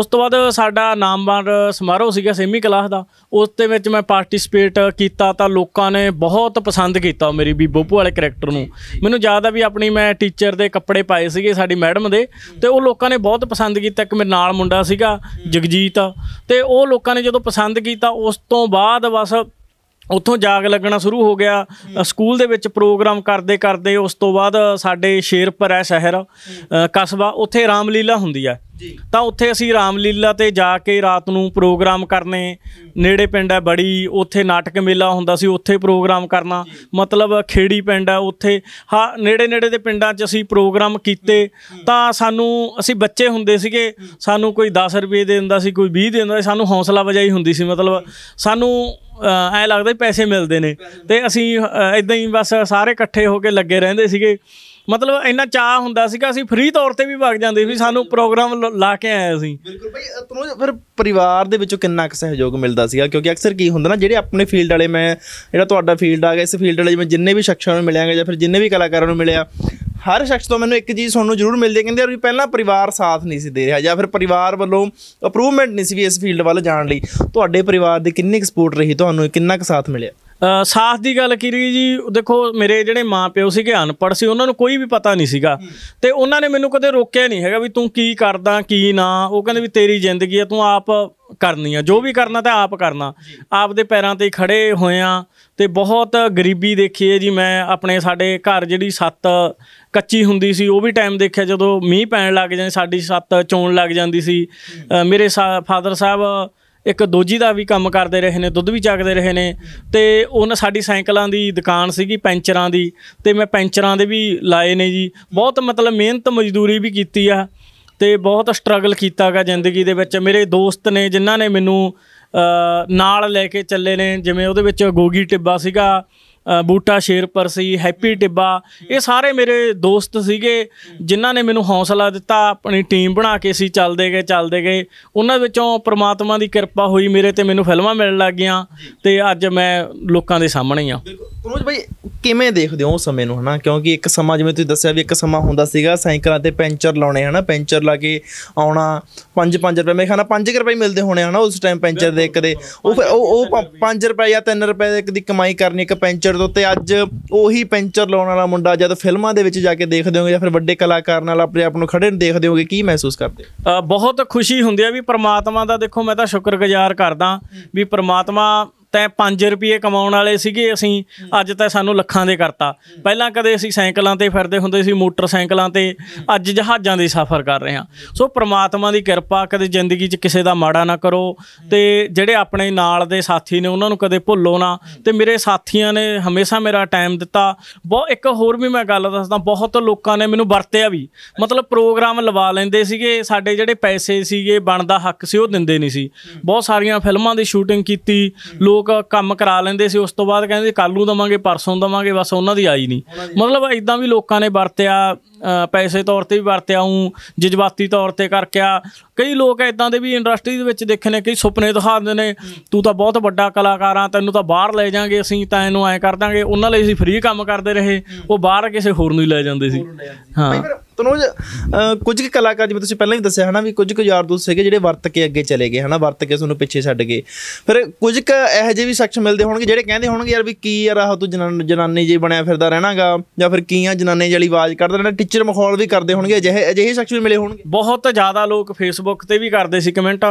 ਉਸ ਤੋਂ ਬਾਅਦ ਸਾਡਾ ਨਾਮਵਾਰ ਸਮਾਰੋਹ ਸੀਗਾ ਸੈਮੀ ਕਲਾਸ ਦਾ ਉਸ ਤੇ ਵਿੱਚ ਮੈਂ ਪਾਰਟਿਸਿਪੇਟ ਕੀਤਾ ਤਾਂ ਲੋਕਾਂ ਨੇ ਬਹੁਤ ਪਸੰਦ ਕੀਤਾ ਮੇਰੀ ਬੀਬੋਪੂ ਵਾਲੇ ਕੈਰੈਕਟਰ ਨੂੰ ਮੈਨੂੰ ਯਾਦ ਆ ਵੀ ਆਪਣੀ ਮੈਂ ਟੀਚਰ ਦੇ ਕੱਪੜੇ ਪਾਏ ਸੀਗੇ ਸਾਡੀ ਮੈਡਮ ਦੇ ਤੇ ਉਹ ਲੋਕਾਂ ਨੇ ਬਹੁਤ ਪਸੰਦ ਕੀਤਾ ਇੱਕ ਮੇਰੇ ਨਾਲ ਮੁੰਡਾ ਸੀਗਾ ਜਗਜੀਤ ਤੇ ਉਹ ਲੋਕਾਂ ਨੇ ਜਦੋਂ ਪਸੰਦ ਕੀਤਾ ਉਸ ਤੋਂ ਬਾਅਦ ਬਸ ਉੱਥੋਂ ਜਾਗ ਲੱਗਣਾ ਸ਼ੁਰੂ ਹੋ ਗਿਆ ਸਕੂਲ ਦੇ ਵਿੱਚ ਪ੍ਰੋਗਰਾਮ ਕਰਦੇ ਕਰਦੇ ਉਸ ਤੋਂ ਬਾਅਦ ਸਾਡੇ ਸ਼ੇਰਪੁਰ ਹੈ ਸ਼ਹਿਰ ਕਸਬਾ ਉੱਥੇ ਰਾਮਲੀਲਾ ਹੁੰਦੀ ਹੈ ਤਾਂ ਉੱਥੇ ਅਸੀਂ ਰਾਮਲੀਲਾ ਤੇ ਜਾ ਕੇ ਰਾਤ ਨੂੰ ਪ੍ਰੋਗਰਾਮ ਕਰਨੇ ਨੇੜੇ ਪਿੰਡ ਹੈ ਬੜੀ ਉੱਥੇ ਨਾਟਕ ਮੇਲਾ ਹੁੰਦਾ ਸੀ ਉੱਥੇ ਪ੍ਰੋਗਰਾਮ ਕਰਨਾ ਮਤਲਬ ਖੇੜੀ ਪਿੰਡ ਹੈ ਉੱਥੇ ਹਾਂ ਨੇੜੇ ਨੇੜੇ ਦੇ ਪਿੰਡਾਂ 'ਚ ਅਸੀਂ ਪ੍ਰੋਗਰਾਮ ਕੀਤੇ ਤਾਂ ਸਾਨੂੰ ਅਸੀਂ ਬੱਚੇ ਹੁੰਦੇ ਸੀਗੇ ਸਾਨੂੰ ਕੋਈ 10 ਰੁਪਏ ਦੇ ਦਿੰਦਾ ਸੀ ਕੋਈ 20 ਦੇ ਦਿੰਦਾ ਸੀ ਸਾਨੂੰ ਹੌਸਲਾ ਵਜਾਈ ਹੁੰਦੀ ਸੀ ਮਤਲਬ ਸਾਨੂੰ ਐ ਲੱਗਦਾ ਪੈਸੇ ਮਿਲਦੇ ਨੇ ਤੇ ਅਸੀਂ ਇਦਾਂ ਹੀ ਬਸ ਸਾਰੇ ਇਕੱਠੇ ਹੋ ਕੇ ਲੱਗੇ ਰਹਿੰਦੇ ਸੀਗੇ ਮਤਲਬ ਇੰਨਾ ਚਾਹ ਹੁੰਦਾ ਸੀਗਾ ਅਸੀਂ ਫ੍ਰੀ ਤੌਰ ਤੇ ਵੀ ਵਗ ਜਾਂਦੇ ਸੀ ਸਾਨੂੰ ਪ੍ਰੋਗਰਾਮ ਲਾ ਕੇ ਆਏ ਸੀ ਬਿਲਕੁਲ ਭਾਈ ਤੁਹਾਨੂੰ ਫਿਰ ਪਰਿਵਾਰ ਦੇ ਵਿੱਚੋਂ ਕਿੰਨਾ ਕੁ ਸਹਿਯੋਗ ਮਿਲਦਾ ਸੀਗਾ ਕਿਉਂਕਿ ਅਕਸਰ ਕੀ ਹੁੰਦਾ ਨਾ ਜਿਹੜੇ ਆਪਣੇ ਫੀਲਡ ਵਾਲੇ ਮੈਂ ਜਿਹੜਾ ਤੁਹਾਡਾ ਫੀਲਡ ਆ ਗਿਆ ਇਸ ਫੀਲਡ ਵਾਲੇ ਮੈਂ ਜਿੰਨੇ ਵੀ ਸ਼ਖਸਾਂ ਨੂੰ ਮਿਲਿਆਗਾ ਜਾਂ ਫਿਰ ਜਿੰਨੇ ਵੀ ਕਲਾਕਾਰਾਂ ਨੂੰ ਮਿਲਿਆ ਹਰ ਸ਼ਖਸ ਤੋਂ ਮੈਨੂੰ ਇੱਕ ਚੀਜ਼ ਤੁਹਾਨੂੰ ਨੂੰ ਜ਼ਰੂਰ ਮਿਲਦੀ ਹੈ ਕਹਿੰਦੇ ਵੀ ਪਹਿਲਾਂ ਪਰਿਵਾਰ ਸਾਥ ਨਹੀਂ ਸੀ ਦੇ ਰਿਹਾ ਜਾਂ ਫਿਰ ਪਰਿਵਾਰ ਵੱਲੋਂ ਅਪਰੂਵਮੈਂਟ ਨਹੀਂ ਸੀ ਵੀ ਇਸ ਫੀਲਡ ਵੱਲ ਜਾਣ ਲਈ ਤੁਹਾਡੇ ਪਰਿਵਾਰ ਦੇ ਕਿੰਨੇ ਸਪੋਰਟ ਰਹੀ ਤੁਹਾਨੂੰ ਕਿੰਨਾ ਕੁ ਸਾਥ ਮਿਲਿਆ ਸਾਥ ਦੀ ਗੱਲ ਕੀਤੀ ਜੀ ਦੇਖੋ ਮੇਰੇ ਜਿਹੜੇ ਮਾਪਿਓ ਸੀਗੇ ਅਨਪੜ ਸੀ ਉਹਨਾਂ ਨੂੰ ਕੋਈ ਵੀ ਪਤਾ ਨਹੀਂ ਸੀਗਾ ਤੇ ਉਹਨਾਂ ਨੇ ਮੈਨੂੰ ਕਦੇ ਰੋਕਿਆ ਨਹੀਂ ਹੈਗਾ ਵੀ ਤੂੰ ਕੀ ਕਰਦਾ ਕੀ ਨਾ ਉਹ ਕਹਿੰਦੇ ਵੀ ਤੇਰੀ ਜ਼ਿੰਦਗੀ ਆ ਤੂੰ ਆਪ ਕਰਨੀ ਆ ਜੋ ਵੀ ਕਰਨਾ ਤਾਂ ਆਪ ਕਰਨਾ ਆਪ ਦੇ ਪੈਰਾਂ ਤੇ ਖੜੇ ਹੋਇਆ ਤੇ ਬਹੁਤ ਗਰੀਬੀ ਦੇਖੀ ਹੈ ਜੀ ਮੈਂ ਆਪਣੇ ਸਾਡੇ ਘਰ ਜਿਹੜੀ ਸੱਤ ਕੱਚੀ ਹੁੰਦੀ ਸੀ ਉਹ ਵੀ ਟਾਈਮ ਦੇਖਿਆ ਜਦੋਂ ਮੀਂਹ ਪੈਣ ਲੱਗ ਜਾਂਦੇ ਸਾਡੀ ਸੱਤ ਚੋਣ ਲੱਗ ਜਾਂਦੀ ਸੀ ਮੇਰੇ ਫਾਦਰ ਸਾਹਿਬ ਇੱਕ ਦੋਜੀ ਦਾ ਵੀ ਕੰਮ ਕਰਦੇ ਰਹੇ ਨੇ ਦੁੱਧ ਵੀ ਚੱਕਦੇ ਰਹੇ ਨੇ ਤੇ ਉਹਨਾਂ ਸਾਡੀ ਸਾਈਕਲਾਂ ਦੀ ਦੁਕਾਨ ਸੀਗੀ ਪੈਂਚਰਾਂ ਦੀ ਤੇ ਮੈਂ ਪੈਂਚਰਾਂ ਦੇ ਵੀ ਲਾਏ ਨੇ ਜੀ ਬਹੁਤ ਮਤਲਬ ਮਿਹਨਤ ਮਜ਼ਦੂਰੀ ਵੀ ਕੀਤੀ ਆ ਤੇ ਬਹੁਤ ਸਟਰਗਲ ਕੀਤਾਗਾ ਜ਼ਿੰਦਗੀ ਦੇ ਵਿੱਚ ਮੇਰੇ ਦੋਸਤ ਨੇ ਜਿਨ੍ਹਾਂ ਨੇ ਮੈਨੂੰ ਨਾਲ ਲੈ ਕੇ ਚੱਲੇ ਨੇ ਜਿਵੇਂ ਉਹਦੇ ਵਿੱਚ ਗੋਗੀ ਟਿੱਬਾ ਸੀਗਾ ਬੂਟਾ ਸ਼ੇਰਪਰ ਸੀ ਹੈਪੀ ਟਿੱਬਾ ਇਹ ਸਾਰੇ ਮੇਰੇ ਦੋਸਤ ਸੀਗੇ ਜਿਨ੍ਹਾਂ ਨੇ ਮੈਨੂੰ ਹੌਸਲਾ ਦਿੱਤਾ ਆਪਣੀ ਟੀਮ ਬਣਾ ਕੇ ਸੀ ਚੱਲਦੇ ਗਏ ਚੱਲਦੇ ਗਏ ਉਹਨਾਂ ਵਿੱਚੋਂ ਪ੍ਰਮਾਤਮਾ ਦੀ ਕਿਰਪਾ ਹੋਈ ਮੇਰੇ ਤੇ ਮੈਨੂੰ ਫਿਲਮਾਂ ਮਿਲਣ ਲੱਗ ਗਈਆਂ ਤੇ ਅੱਜ ਮੈਂ ਲੋਕਾਂ ਦੇ ਸਾਹਮਣੇ ਆ ਬਿਲਕੁਲ ਪ੍ਰੋਜ ਭਾਈ ਕਿਵੇਂ ਦੇਖਦੇ ਹੋ ਉਸ ਸਮੇਂ ਨੂੰ ਹਨਾ ਕਿਉਂਕਿ ਇੱਕ ਸਮਾਂ ਜਿਵੇਂ ਤੁਸੀਂ ਦੱਸਿਆ ਵੀ ਇੱਕ ਸਮਾਂ ਹੁੰਦਾ ਸੀਗਾ ਸਾਈਕਲਾਂ ਤੇ ਪੈਂਚਰ ਲਾਉਣੇ ਹਨਾ ਪੈਂਚਰ ਲਾ ਕੇ ਆਉਣਾ 5-5 ਰੁਪਏ ਮੇਰੇ ਨਾਲ 5 ਰੁਪਏ ਮਿਲਦੇ ਹੋਣੇ ਹਨਾ ਉਸ ਟਾਈਮ ਪੈਂਚਰ ਦੇ ਇੱਕ ਦੇ ਉਹ ਫਿਰ ਉਹ 5 ਰੁਪਏ ਜਾਂ 3 ਰੁਪਏ ਇੱਕ ਦੀ ਕਮਾਈ ਕਰਨੀ ਇੱਕ ਪੈਂਚਰ ਤੋਂ ਤੇ ਅੱਜ ਉਹੀ ਪੈਂਚਰ ਲਾਉਣ ਵਾਲਾ ਮੁੰਡਾ ਜਦ ਫਿਲਮਾਂ ਦੇ ਵਿੱਚ ਜਾ ਕੇ ਦੇਖਦੇ ਹੋਗੇ ਜਾਂ ਫਿਰ ਵੱਡੇ ਕਲਾਕਾਰ ਨਾਲ ਆਪਣੇ ਆਪ ਨੂੰ ਖੜੇ ਦੇਖਦੇ ਹੋਗੇ ਕੀ ਮਹਿਸੂਸ ਕਰਦੇ ਬਹੁਤ ਖੁਸ਼ੀ ਹੁੰਦੀ ਹੈ ਵੀ ਪ੍ਰਮਾਤਮਾ ਦਾ ਦੇਖੋ ਮੈਂ ਤਾਂ ਸ਼ੁਕਰਗੁਜ਼ਾਰ ਕਰਦਾ ਵੀ ਪ੍ਰਮਾਤਮਾ ਤੈਂ 5 ਰੁਪਏ ਕਮਾਉਣ ਵਾਲੇ ਸੀਗੇ ਅਸੀਂ ਅੱਜ ਤਾਂ ਸਾਨੂੰ ਲੱਖਾਂ ਦੇ ਕਰਤਾ ਪਹਿਲਾਂ ਕਦੇ ਅਸੀਂ ਸਾਈਕਲਾਂ ਤੇ ਫਿਰਦੇ ਹੁੰਦੇ ਸੀ ਮੋਟਰਸਾਈਕਲਾਂ ਤੇ ਅੱਜ ਜਹਾਜ਼ਾਂ ਦੇ ਸਫ਼ਰ ਕਰ ਰਹੇ ਹਾਂ ਸੋ ਪ੍ਰਮਾਤਮਾ ਦੀ ਕਿਰਪਾ ਕਦੇ ਜ਼ਿੰਦਗੀ 'ਚ ਕਿਸੇ ਦਾ ਮਾੜਾ ਨਾ ਕਰੋ ਤੇ ਜਿਹੜੇ ਆਪਣੇ ਨਾਲ ਦੇ ਸਾਥੀ ਨੇ ਉਹਨਾਂ ਨੂੰ ਕਦੇ ਭੁੱਲੋ ਨਾ ਤੇ ਮੇਰੇ ਸਾਥੀਆਂ ਨੇ ਹਮੇਸ਼ਾ ਮੇਰਾ ਟਾਈਮ ਦਿੱਤਾ ਬਹੁਤ ਇੱਕ ਹੋਰ ਵੀ ਮੈਂ ਗੱਲ ਦੱਸਦਾ ਬਹੁਤ ਲੋਕਾਂ ਨੇ ਮੈਨੂੰ ਵਰਤਿਆ ਵੀ ਮਤਲਬ ਪ੍ਰੋਗਰਾਮ ਲਵਾ ਲੈਂਦੇ ਸੀਗੇ ਸਾਡੇ ਜਿਹੜੇ ਪੈਸੇ ਸੀਗੇ ਬਣਦਾ ਹੱਕ ਸੀ ਉਹ ਦਿੰਦੇ ਨਹੀਂ ਸੀ ਬਹੁਤ ਸਾਰੀਆਂ ਫਿਲਮਾਂ ਦੀ ਸ਼ੂਟਿੰਗ ਕੀਤੀ ਲੋਕ ਲੋਕ ਕੰਮ ਕਰਾ ਲੈਂਦੇ ਸੀ ਉਸ ਤੋਂ ਬਾਅਦ ਕਹਿੰਦੇ ਕੱਲ ਨੂੰ ਦਵਾਂਗੇ ਪਰਸੋਂ ਦਵਾਂਗੇ ਬਸ ਉਹਨਾਂ ਦੀ ਆਈ ਨਹੀਂ ਮਤਲਬ ਇਦਾਂ ਵੀ ਲੋਕਾਂ ਨੇ ਵਰਤਿਆ ਪੈਸੇ ਤੌਰ ਤੇ ਵੀ ਵਰਤਿਆ ਹੂੰ ਜਜ਼ਬਾਤੀ ਤੌਰ ਤੇ ਕਰਕੇ ਆ ਕਈ ਲੋਕ ਇਦਾਂ ਦੇ ਵੀ ਇੰਡਸਟਰੀ ਦੇ ਵਿੱਚ ਦੇਖਨੇ ਕਈ ਸੁਪਨੇ ਦਿਖਾਉਂਦੇ ਨੇ ਤੂੰ ਤਾਂ ਬਹੁਤ ਵੱਡਾ ਕਲਾਕਾਰ ਆ ਤੈਨੂੰ ਤਾਂ ਬਾਹਰ ਲੈ ਜਾਾਂਗੇ ਅਸੀਂ ਤਾਂ ਇਹਨੂੰ ਐ ਕਰ ਦਾਂਗੇ ਉਹਨਾਂ ਲਈ ਅਸੀਂ ਫ੍ਰੀ ਕੰਮ ਕਰਦੇ ਰਹੇ ਉਹ ਬਾਹਰ ਕਿਸੇ ਹੋਰ ਨੂੰ ਹੀ ਲੈ ਜਾਂਦੇ ਸੀ ਹਾਂ ਤਨੋਜ ਕੁਝ ਕੁ ਕਲਾਕਾਰ ਜਿਵੇਂ ਤੁਸੀਂ ਪਹਿਲਾਂ ਵੀ ਦੱਸਿਆ ਹਨਾ ਵੀ ਕੁਝ ਕੁ ਯਾਰ ਦੋਸਤ ਸੀਗੇ ਜਿਹੜੇ ਵਰਤ ਕੇ ਅੱਗੇ ਚਲੇ ਗਏ ਹਨਾ ਵਰਤ ਕੇ ਤੁਹਾਨੂੰ ਪਿੱਛੇ ਛੱਡ ਗਏ ਫਿਰ ਕੁਝ ਕ ਇਹੋ ਜਿਹੇ ਵੀ ਸ਼ਖਸ ਮਿਲਦੇ ਹੋਣਗੇ ਜਿਹੜੇ ਕਹਿੰਦੇ ਹੋਣਗੇ ਯਾਰ ਵੀ ਕੀ ਯਾਰ ਆਹ ਤੂੰ ਜਨਾਨੀ ਜੀ ਬਣਿਆ ਫਿਰਦਾ ਰਹਿਣਾਗਾ ਜਾਂ ਫਿਰ ਕੀ ਆ ਜਨਾਨੇ ਵਾਲੀ ਆਵਾਜ਼ ਕੱਢਦਾ ਰਹਿਣਾ ਟੀਚਰ ਮਖੌਲ ਵੀ ਕਰਦੇ ਹੋਣਗੇ ਅਜਿਹੇ ਅਜਿਹੇ ਸ਼ਖਸ ਵੀ ਮਿਲੇ ਹੋਣਗੇ ਬਹੁਤ ਜ਼ਿਆਦਾ ਲੋਕ ਫੇਸਬੁੱਕ ਤੇ ਵੀ ਕਰਦੇ ਸੀ ਕਮੈਂਟ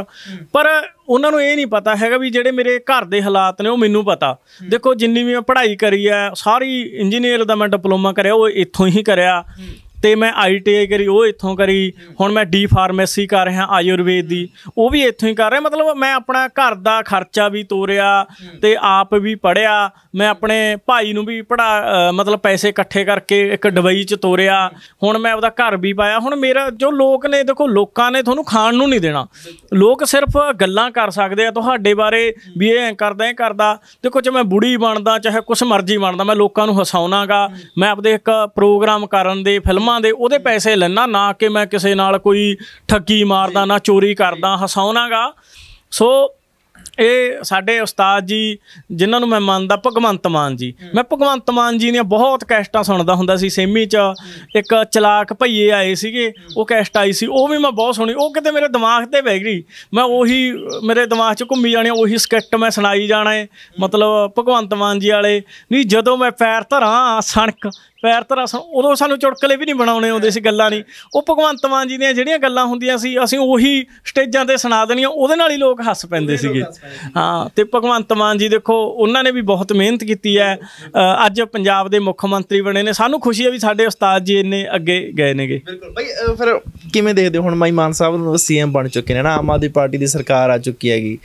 ਪਰ ਉਹਨਾਂ ਨੂੰ ਇਹ ਨਹੀਂ ਪਤਾ ਹੈਗਾ ਵੀ ਜਿਹੜੇ ਮੇਰੇ ਘਰ ਦੇ ਹਾਲਾਤ ਨੇ ਉਹ ਮੈਨੂੰ ਪਤਾ ਦੇਖੋ ਜਿੰਨੀ ਵੀ ਮੈਂ ਪੜ੍ਹਾਈ ਕਰੀ ਆ ਸਾਰੀ ਇੰਜੀਨੀਅਰ ਦਾ ਮੈਂ ਡਿਪਲੋਮਾ ਕਰਿਆ ਉਹ ਇੱਥੋਂ ਹੀ ਕਰਿਆ ਤੇ ਮੈਂ ਆਈਟੀਆਈ ਕਰੀ ਉਹ ਇੱਥੋਂ ਕਰੀ ਹੁਣ ਮੈਂ ਡੀ ਫਾਰਮੇਸੀ ਕਰ ਰਿਹਾ ਆਯੁਰਵੇਦ ਦੀ ਉਹ ਵੀ ਇੱਥੋਂ ਹੀ ਕਰ ਰਿਹਾ ਮਤਲਬ ਮੈਂ ਆਪਣਾ ਘਰ ਦਾ ਖਰਚਾ ਵੀ ਤੋਰਿਆ ਤੇ ਆਪ ਵੀ ਪੜਿਆ ਮੈਂ ਆਪਣੇ ਭਾਈ ਨੂੰ ਵੀ ਪੜਾ ਮਤਲਬ ਪੈਸੇ ਇਕੱਠੇ ਕਰਕੇ ਇੱਕ ਡਬਈ ਚ ਤੋਰਿਆ ਹੁਣ ਮੈਂ ਉਹਦਾ ਘਰ ਵੀ ਪਾਇਆ ਹੁਣ ਮੇਰਾ ਜੋ ਲੋਕ ਨੇ ਦੇਖੋ ਲੋਕਾਂ ਨੇ ਤੁਹਾਨੂੰ ਖਾਣ ਨੂੰ ਨਹੀਂ ਦੇਣਾ ਲੋਕ ਸਿਰਫ ਗੱਲਾਂ ਕਰ ਸਕਦੇ ਆ ਤੁਹਾਡੇ ਬਾਰੇ ਵੀ ਇਹ ਕਰਦਾ ਇਹ ਕਰਦਾ ਦੇਖੋ ਜੇ ਮੈਂ ਬੁੜੀ ਬਣਦਾ ਚਾਹੇ ਕੁਛ ਮਰਜ਼ੀ ਬਣਦਾ ਮੈਂ ਲੋਕਾਂ ਨੂੰ ਹਸਾਉਣਾਗਾ ਮੈਂ ਆਪਦੇ ਇੱਕ ਪ੍ਰੋਗਰਾਮ ਕਰਨ ਦੇ ਫਿਲਮਾਂ ਲੋਕਾਂ ਦੇ ਉਹਦੇ ਪੈਸੇ ਲੈਣਾ ਨਾ ਕਿ ਮੈਂ ਕਿਸੇ ਨਾਲ ਕੋਈ ਠੱਗੀ ਮਾਰਦਾ ਨਾ ਚੋਰੀ ਕਰਦਾ ਹਸਾਉਣਾਗਾ ਸੋ ਇਹ ਸਾਡੇ ਉਸਤਾਦ ਜੀ ਜਿਨ੍ਹਾਂ ਨੂੰ ਮੈਂ ਮੰਨਦਾ ਭਗਵੰਤ ਮਾਨ ਜੀ ਮੈਂ ਭਗਵੰਤ ਮਾਨ ਜੀ ਦੀਆਂ ਬਹੁਤ ਕੈਸਟਾਂ ਸੁਣਦਾ ਹੁੰਦਾ ਸੀ ਸੇਮੀ 'ਚ ਇੱਕ ਚਲਾਕ ਭਈਏ ਆਏ ਸੀਗੇ ਉਹ ਕੈਸਟ ਆਈ ਸੀ ਉਹ ਵੀ ਮੈਂ ਬਹੁਤ ਸੁਣੀ ਉਹ ਕਿਤੇ ਮੇਰੇ ਦਿਮਾਗ ਤੇ ਬਹਿ ਗਈ ਮੈਂ ਉਹੀ ਮੇਰੇ ਦਿਮਾਗ 'ਚ ਘੁੰਮੀ ਜਾਣੀ ਉਹੀ ਸਕ੍ਰਿਪਟ ਮੈਂ ਸੁਣਾਈ ਜਾਣਾ ਹੈ ਮਤਲਬ ਭਗਵੰਤ ਮਾਨ ਜੀ ਵਾਲੇ ਨਹੀਂ ਜਦੋਂ ਮੈਂ ਪੈਰ ਧਰਾਂ ਸਣਕ ਪੈਰ ਤਰਾ ਉਦੋਂ ਸਾਨੂੰ ਚੁਟਕਲੇ ਵੀ ਨਹੀਂ ਬਣਾਉਣੇ ਆਉਂਦੇ ਸੀ ਗੱਲਾਂ ਨਹੀਂ ਉਹ ਭਗਵੰਤ ਮਾਨ ਜੀ ਦੀਆਂ ਜਿਹੜੀਆਂ ਗੱਲਾਂ ਹੁੰਦੀਆਂ ਸੀ ਅਸੀਂ ਉਹੀ ਸਟੇਜਾਂ ਤੇ ਸੁਣਾ ਦੇਣੀਆਂ ਉਹਦੇ ਨਾਲ ਹੀ ਲੋਕ ਹੱਸ ਪੈਂਦੇ ਸੀਗੇ ਹਾਂ ਤੇ ਭਗਵੰਤ ਮਾਨ ਜੀ ਦੇਖੋ ਉਹਨਾਂ ਨੇ ਵੀ ਬਹੁਤ ਮਿਹਨਤ ਕੀਤੀ ਹੈ ਅੱਜ ਪੰਜਾਬ ਦੇ ਮੁੱਖ ਮੰਤਰੀ ਬਣੇ ਨੇ ਸਾਨੂੰ ਖੁਸ਼ੀ ਹੈ ਵੀ ਸਾਡੇ ਉਸਤਾਦ ਜੀ ਇੰਨੇ ਅੱਗੇ ਗਏ ਨੇਗੇ ਬਿਲਕੁਲ ਭਾਈ ਫਿਰ ਕਿਵੇਂ ਦੇਖਦੇ ਹੁਣ ਮਾਈ ਮਾਨ ਸਾਹਿਬ ਨੂੰ ਸੀਐਮ ਬਣ ਚੁੱਕੇ ਨੇ ਨਾ ਆਮ ਆਦਮੀ ਪਾਰਟੀ ਦੀ ਸਰਕਾਰ ਆ ਚੁੱਕੀ ਹੈਗੀ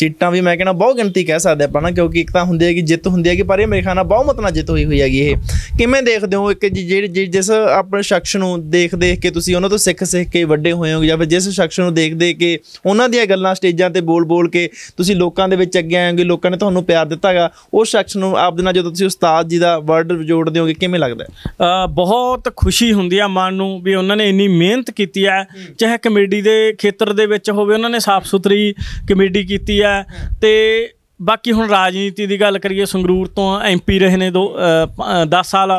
ਸੀਟਾਂ ਵੀ ਮੈਂ ਕਹਿੰਦਾ ਬਹੁਤ ਗਿਣਤੀ ਕਹਿ ਸਕਦੇ ਆਪਾਂ ਨਾ ਕਿਉਂਕਿ ਇੱਕ ਤਾਂ ਹੁੰਦੀ ਹੈ ਕਿ ਜਿੱਤ ਹੁੰਦੀ ਹੈ ਕਿ ਪਰ ਇਹ ਮੇਰੇ ਖਿਆਲ ਨਾਲ ਬਹੁਮਤ ਨਾਲ ਜਿੱਤ ਹੋਈ ਹੋਈ ਹੈਗੀ ਇਹ ਕਿਵੇਂ ਦੇਖ ਦੇਖਦੇ ਹੋ ਇੱਕ ਜਿਹੜੇ ਜਿਸ ਆਪਣੇ ਸ਼ਖਸ ਨੂੰ ਦੇਖ ਦੇਖ ਕੇ ਤੁਸੀਂ ਉਹਨਾਂ ਤੋਂ ਸਿੱਖ ਸਿੱਖ ਕੇ ਵੱਡੇ ਹੋਏ ਹੋਗੇ ਜਾਂ ਫਿਰ ਜਿਸ ਸ਼ਖਸ ਨੂੰ ਦੇਖ ਦੇ ਕੇ ਉਹਨਾਂ ਦੀਆਂ ਗੱਲਾਂ ਸਟੇਜਾਂ ਤੇ ਬੋਲ ਬੋਲ ਕੇ ਤੁਸੀਂ ਲੋਕਾਂ ਦੇ ਵਿੱਚ ਅੱਗੇ ਆਏਗੇ ਲੋਕਾਂ ਨੇ ਤੁਹਾਨੂੰ ਪਿਆਰ ਦਿੱਤਾਗਾ ਉਸ ਸ਼ਖਸ ਨੂੰ ਆਪ ਦੇ ਨਾਲ ਜਦੋਂ ਤੁਸੀਂ ਉਸਤਾਦ ਜੀ ਦਾ ਵਰਡ ਜੋੜਦੇ ਹੋਗੇ ਕਿਵੇਂ ਲੱਗਦਾ ਬਹੁਤ ਖੁਸ਼ੀ ਹੁੰਦੀ ਆ ਮਨ ਨੂੰ ਵੀ ਉਹਨਾਂ ਨੇ ਇੰਨੀ ਮਿਹਨਤ ਕੀਤੀ ਆ ਚਾਹੇ ਕਮੇਡੀ ਦੇ ਖੇਤਰ ਦੇ ਵਿੱਚ ਹੋਵੇ ਉਹਨਾਂ ਨੇ ਸਾਫ਼ ਸੁਥਰੀ ਕਮੇਡੀ ਕੀਤੀ ਆ ਤੇ ਬਾਕੀ ਹੁਣ ਰਾਜਨੀਤੀ ਦੀ ਗੱਲ ਕਰੀਏ ਸੰਗਰੂਰ ਤੋਂ ਐਮਪੀ ਰਹੇ ਨੇ ਦੋ 10 ਸਾਲ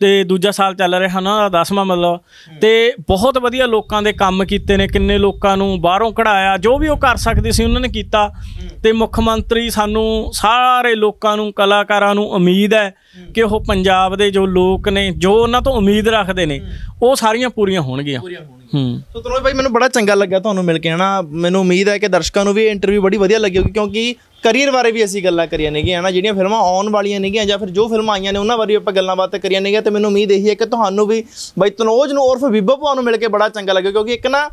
ਤੇ ਦੂਜਾ ਸਾਲ ਚੱਲ ਰਿਹਾ ਨਾ 10ਵਾਂ ਮਤਲਬ ਤੇ ਬਹੁਤ ਵਧੀਆ ਲੋਕਾਂ ਦੇ ਕੰਮ ਕੀਤੇ ਨੇ ਕਿੰਨੇ ਲੋਕਾਂ ਨੂੰ ਬਾਹਰੋਂ ਕਢਾਇਆ ਜੋ ਵੀ ਉਹ ਕਰ ਸਕਦੇ ਸੀ ਉਹਨਾਂ ਨੇ ਕੀਤਾ ਤੇ ਮੁੱਖ ਮੰਤਰੀ ਸਾਨੂੰ ਸਾਰੇ ਲੋਕਾਂ ਨੂੰ ਕਲਾਕਾਰਾਂ ਨੂੰ ਉਮੀਦ ਹੈ ਕਿ ਉਹ ਪੰਜਾਬ ਦੇ ਜੋ ਲੋਕ ਨੇ ਜੋ ਉਹਨਾਂ ਤੋਂ ਉਮੀਦ ਰੱਖਦੇ ਨੇ ਉਹ ਸਾਰੀਆਂ ਪੂਰੀਆਂ ਹੋਣਗੀਆਂ ਹੂੰ ਸੋ ਤਰੋਜ ਭਾਈ ਮੈਨੂੰ ਬੜਾ ਚੰਗਾ ਲੱਗਾ ਤੁਹਾਨੂੰ ਮਿਲ ਕੇ ਹਨਾ ਮੈਨੂੰ ਉਮੀਦ ਹੈ ਕਿ ਦਰਸ਼ਕਾਂ ਨੂੰ ਵੀ ਇੰਟਰਵਿਊ ਬੜੀ ਵਧੀਆ ਲੱਗੀ ਕਿਉਂਕਿ ਕਰੀਅਰ ਬਾਰੇ ਵੀ ਅਸੀਂ ਗੱਲਾਂ ਕਰੀਆਂ ਨੇਗੀਆਂ ਨਾ ਜਿਹੜੀਆਂ ਫਿਲਮਾਂ ਆਉਣ ਵਾਲੀਆਂ ਨੇਗੀਆਂ ਜਾਂ ਫਿਰ ਜੋ ਫਿਲਮਾਂ ਆਈਆਂ ਨੇ ਉਹਨਾਂ ਬਾਰੇ ਆਪਾਂ ਗੱਲਾਂ ਬਾਤਾਂ ਕਰੀਆਂ ਨੇਗੀਆਂ ਤੇ ਮੈਨੂੰ ਉਮੀਦ ਇਹੀ ਹੈ ਕਿ ਤੁਹਾਨੂੰ ਵੀ ਬਈ ਤਨੋਜ ਨੂੰ ਉਰਫ ਬੀਬਾ ਪਾਉ ਨੂੰ ਮਿਲ ਕੇ ਬੜਾ ਚੰਗਾ ਲੱਗਿਆ ਕਿਉਂਕਿ ਇੱਕ ਨਾ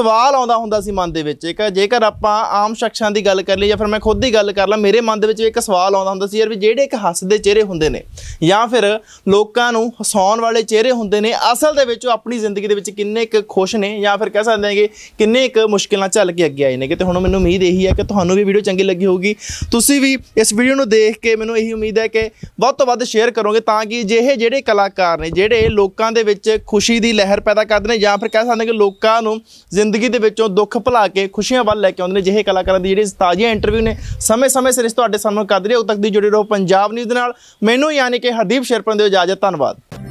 ਸਵਾਲ ਆਉਂਦਾ ਹੁੰਦਾ ਸੀ ਮਨ ਦੇ ਵਿੱਚ ਇੱਕ ਜੇਕਰ ਆਪਾਂ ਆਮ ਸ਼ਖਸਾਂ ਦੀ ਗੱਲ ਕਰ ਲਈ ਜਾਂ ਫਿਰ ਮੈਂ ਖੁਦ ਦੀ ਗੱਲ ਕਰ ਲਾਂ ਮੇਰੇ ਮਨ ਦੇ ਵਿੱਚ ਇੱਕ ਸਵਾਲ ਆਉਂਦਾ ਹੁੰਦਾ ਸੀ ਯਾਰ ਵੀ ਜਿਹੜੇ ਇੱਕ ਹੱਸਦੇ ਚਿਹਰੇ ਹੁੰਦੇ ਨੇ ਜਾਂ ਫਿਰ ਲੋਕਾਂ ਨੂੰ ਹਸਾਉਣ ਵਾਲੇ ਚਿਹਰੇ ਹੁੰਦੇ ਨੇ ਅਸਲ ਦੇ ਵਿੱਚ ਉਹ ਆਪਣੀ ਜ਼ਿੰਦਗੀ ਦੇ ਵਿੱਚ ਕਿੰਨੇ ਇੱਕ ਖੁਸ਼ ਨੇ ਜਾਂ ਫਿਰ ਕਹਿ ਸਕਦੇ ਹਾਂਗੇ ਕਿੰਨੇ ਇੱਕ ਮੁਸ਼ਕਿਲਾਂ ਝੱਲ ਕੇ ਅੱਗੇ ਆਏ ਨੇ ਤੇ ਹੁਣ ਮੈਨੂੰ ਉਮੀਦ ਇਹੀ ਹੈ ਕਿ ਤੁਹਾਨੂੰ ਵੀ ਵੀਡੀਓ ਚੰਗੀ ਲੱਗੀ ਹੋਊਗੀ ਤੁਸੀਂ ਵੀ ਇਸ ਵੀਡੀਓ ਨੂੰ ਦੇਖ ਕੇ ਮੈਨੂੰ ਇਹੀ ਉਮੀਦ ਹੈ ਕਿ ਵੱਧ ਤੋਂ ਵੱਧ ਸ਼ੇਅਰ ਕਰੋਗੇ ਤਾਂ ਕਿ ਜਿਹੇ ਜਿਹੜੇ ਕਲਾਕਾਰ ਨੇ ਜਿਹੜੇ ਲੋਕਾਂ ਦੇ ਵਿੱਚ ਖੁਸ਼ੀ ਦੀ ਲਹਿਰ ਪੈਦਾ ਕਰਦੇ ਨੇ ਜਾਂ ਫਿਰ ਕਹਿ ਸਕਦੇ ਹਾਂ ਕਿ ਲੋਕਾਂ ਨੂੰ ਜ਼ਿੰਦਗੀ ਦੇ ਵਿੱਚੋਂ ਦੁੱਖ ਭੁਲਾ ਕੇ ਖੁਸ਼ੀਆਂ ਵੱਲ ਲੈ ਕੇ ਆਉਂਦੇ ਨੇ ਜਿਹੇ ਕਲਾਕਾਰਾਂ ਦੀ ਜਿਹੜੇ ਤਾਜ਼ੀਆਂ ਇੰਟਰਵਿਊ ਨੇ ਸਮੇਂ-ਸਮੇਂ ਸਿਰ ਤੁਹਾਡੇ ਸਾਹਮਣੇ ਕਰਦੇ ਰਹੋ ਤੱਕ ਦੀ ਜੁੜੇ ਰਹੋ ਪੰਜਾਬ ਨਿਊਜ਼ ਦੇ ਨਾਲ ਮੈਨੂੰ ਯਾਨੀ ਕਿ ਹਰਦੀਪ ਸ਼ੇਰਪਨ ਦੇ ਇਜਾਜ਼ਤ ਧੰਨਵਾਦ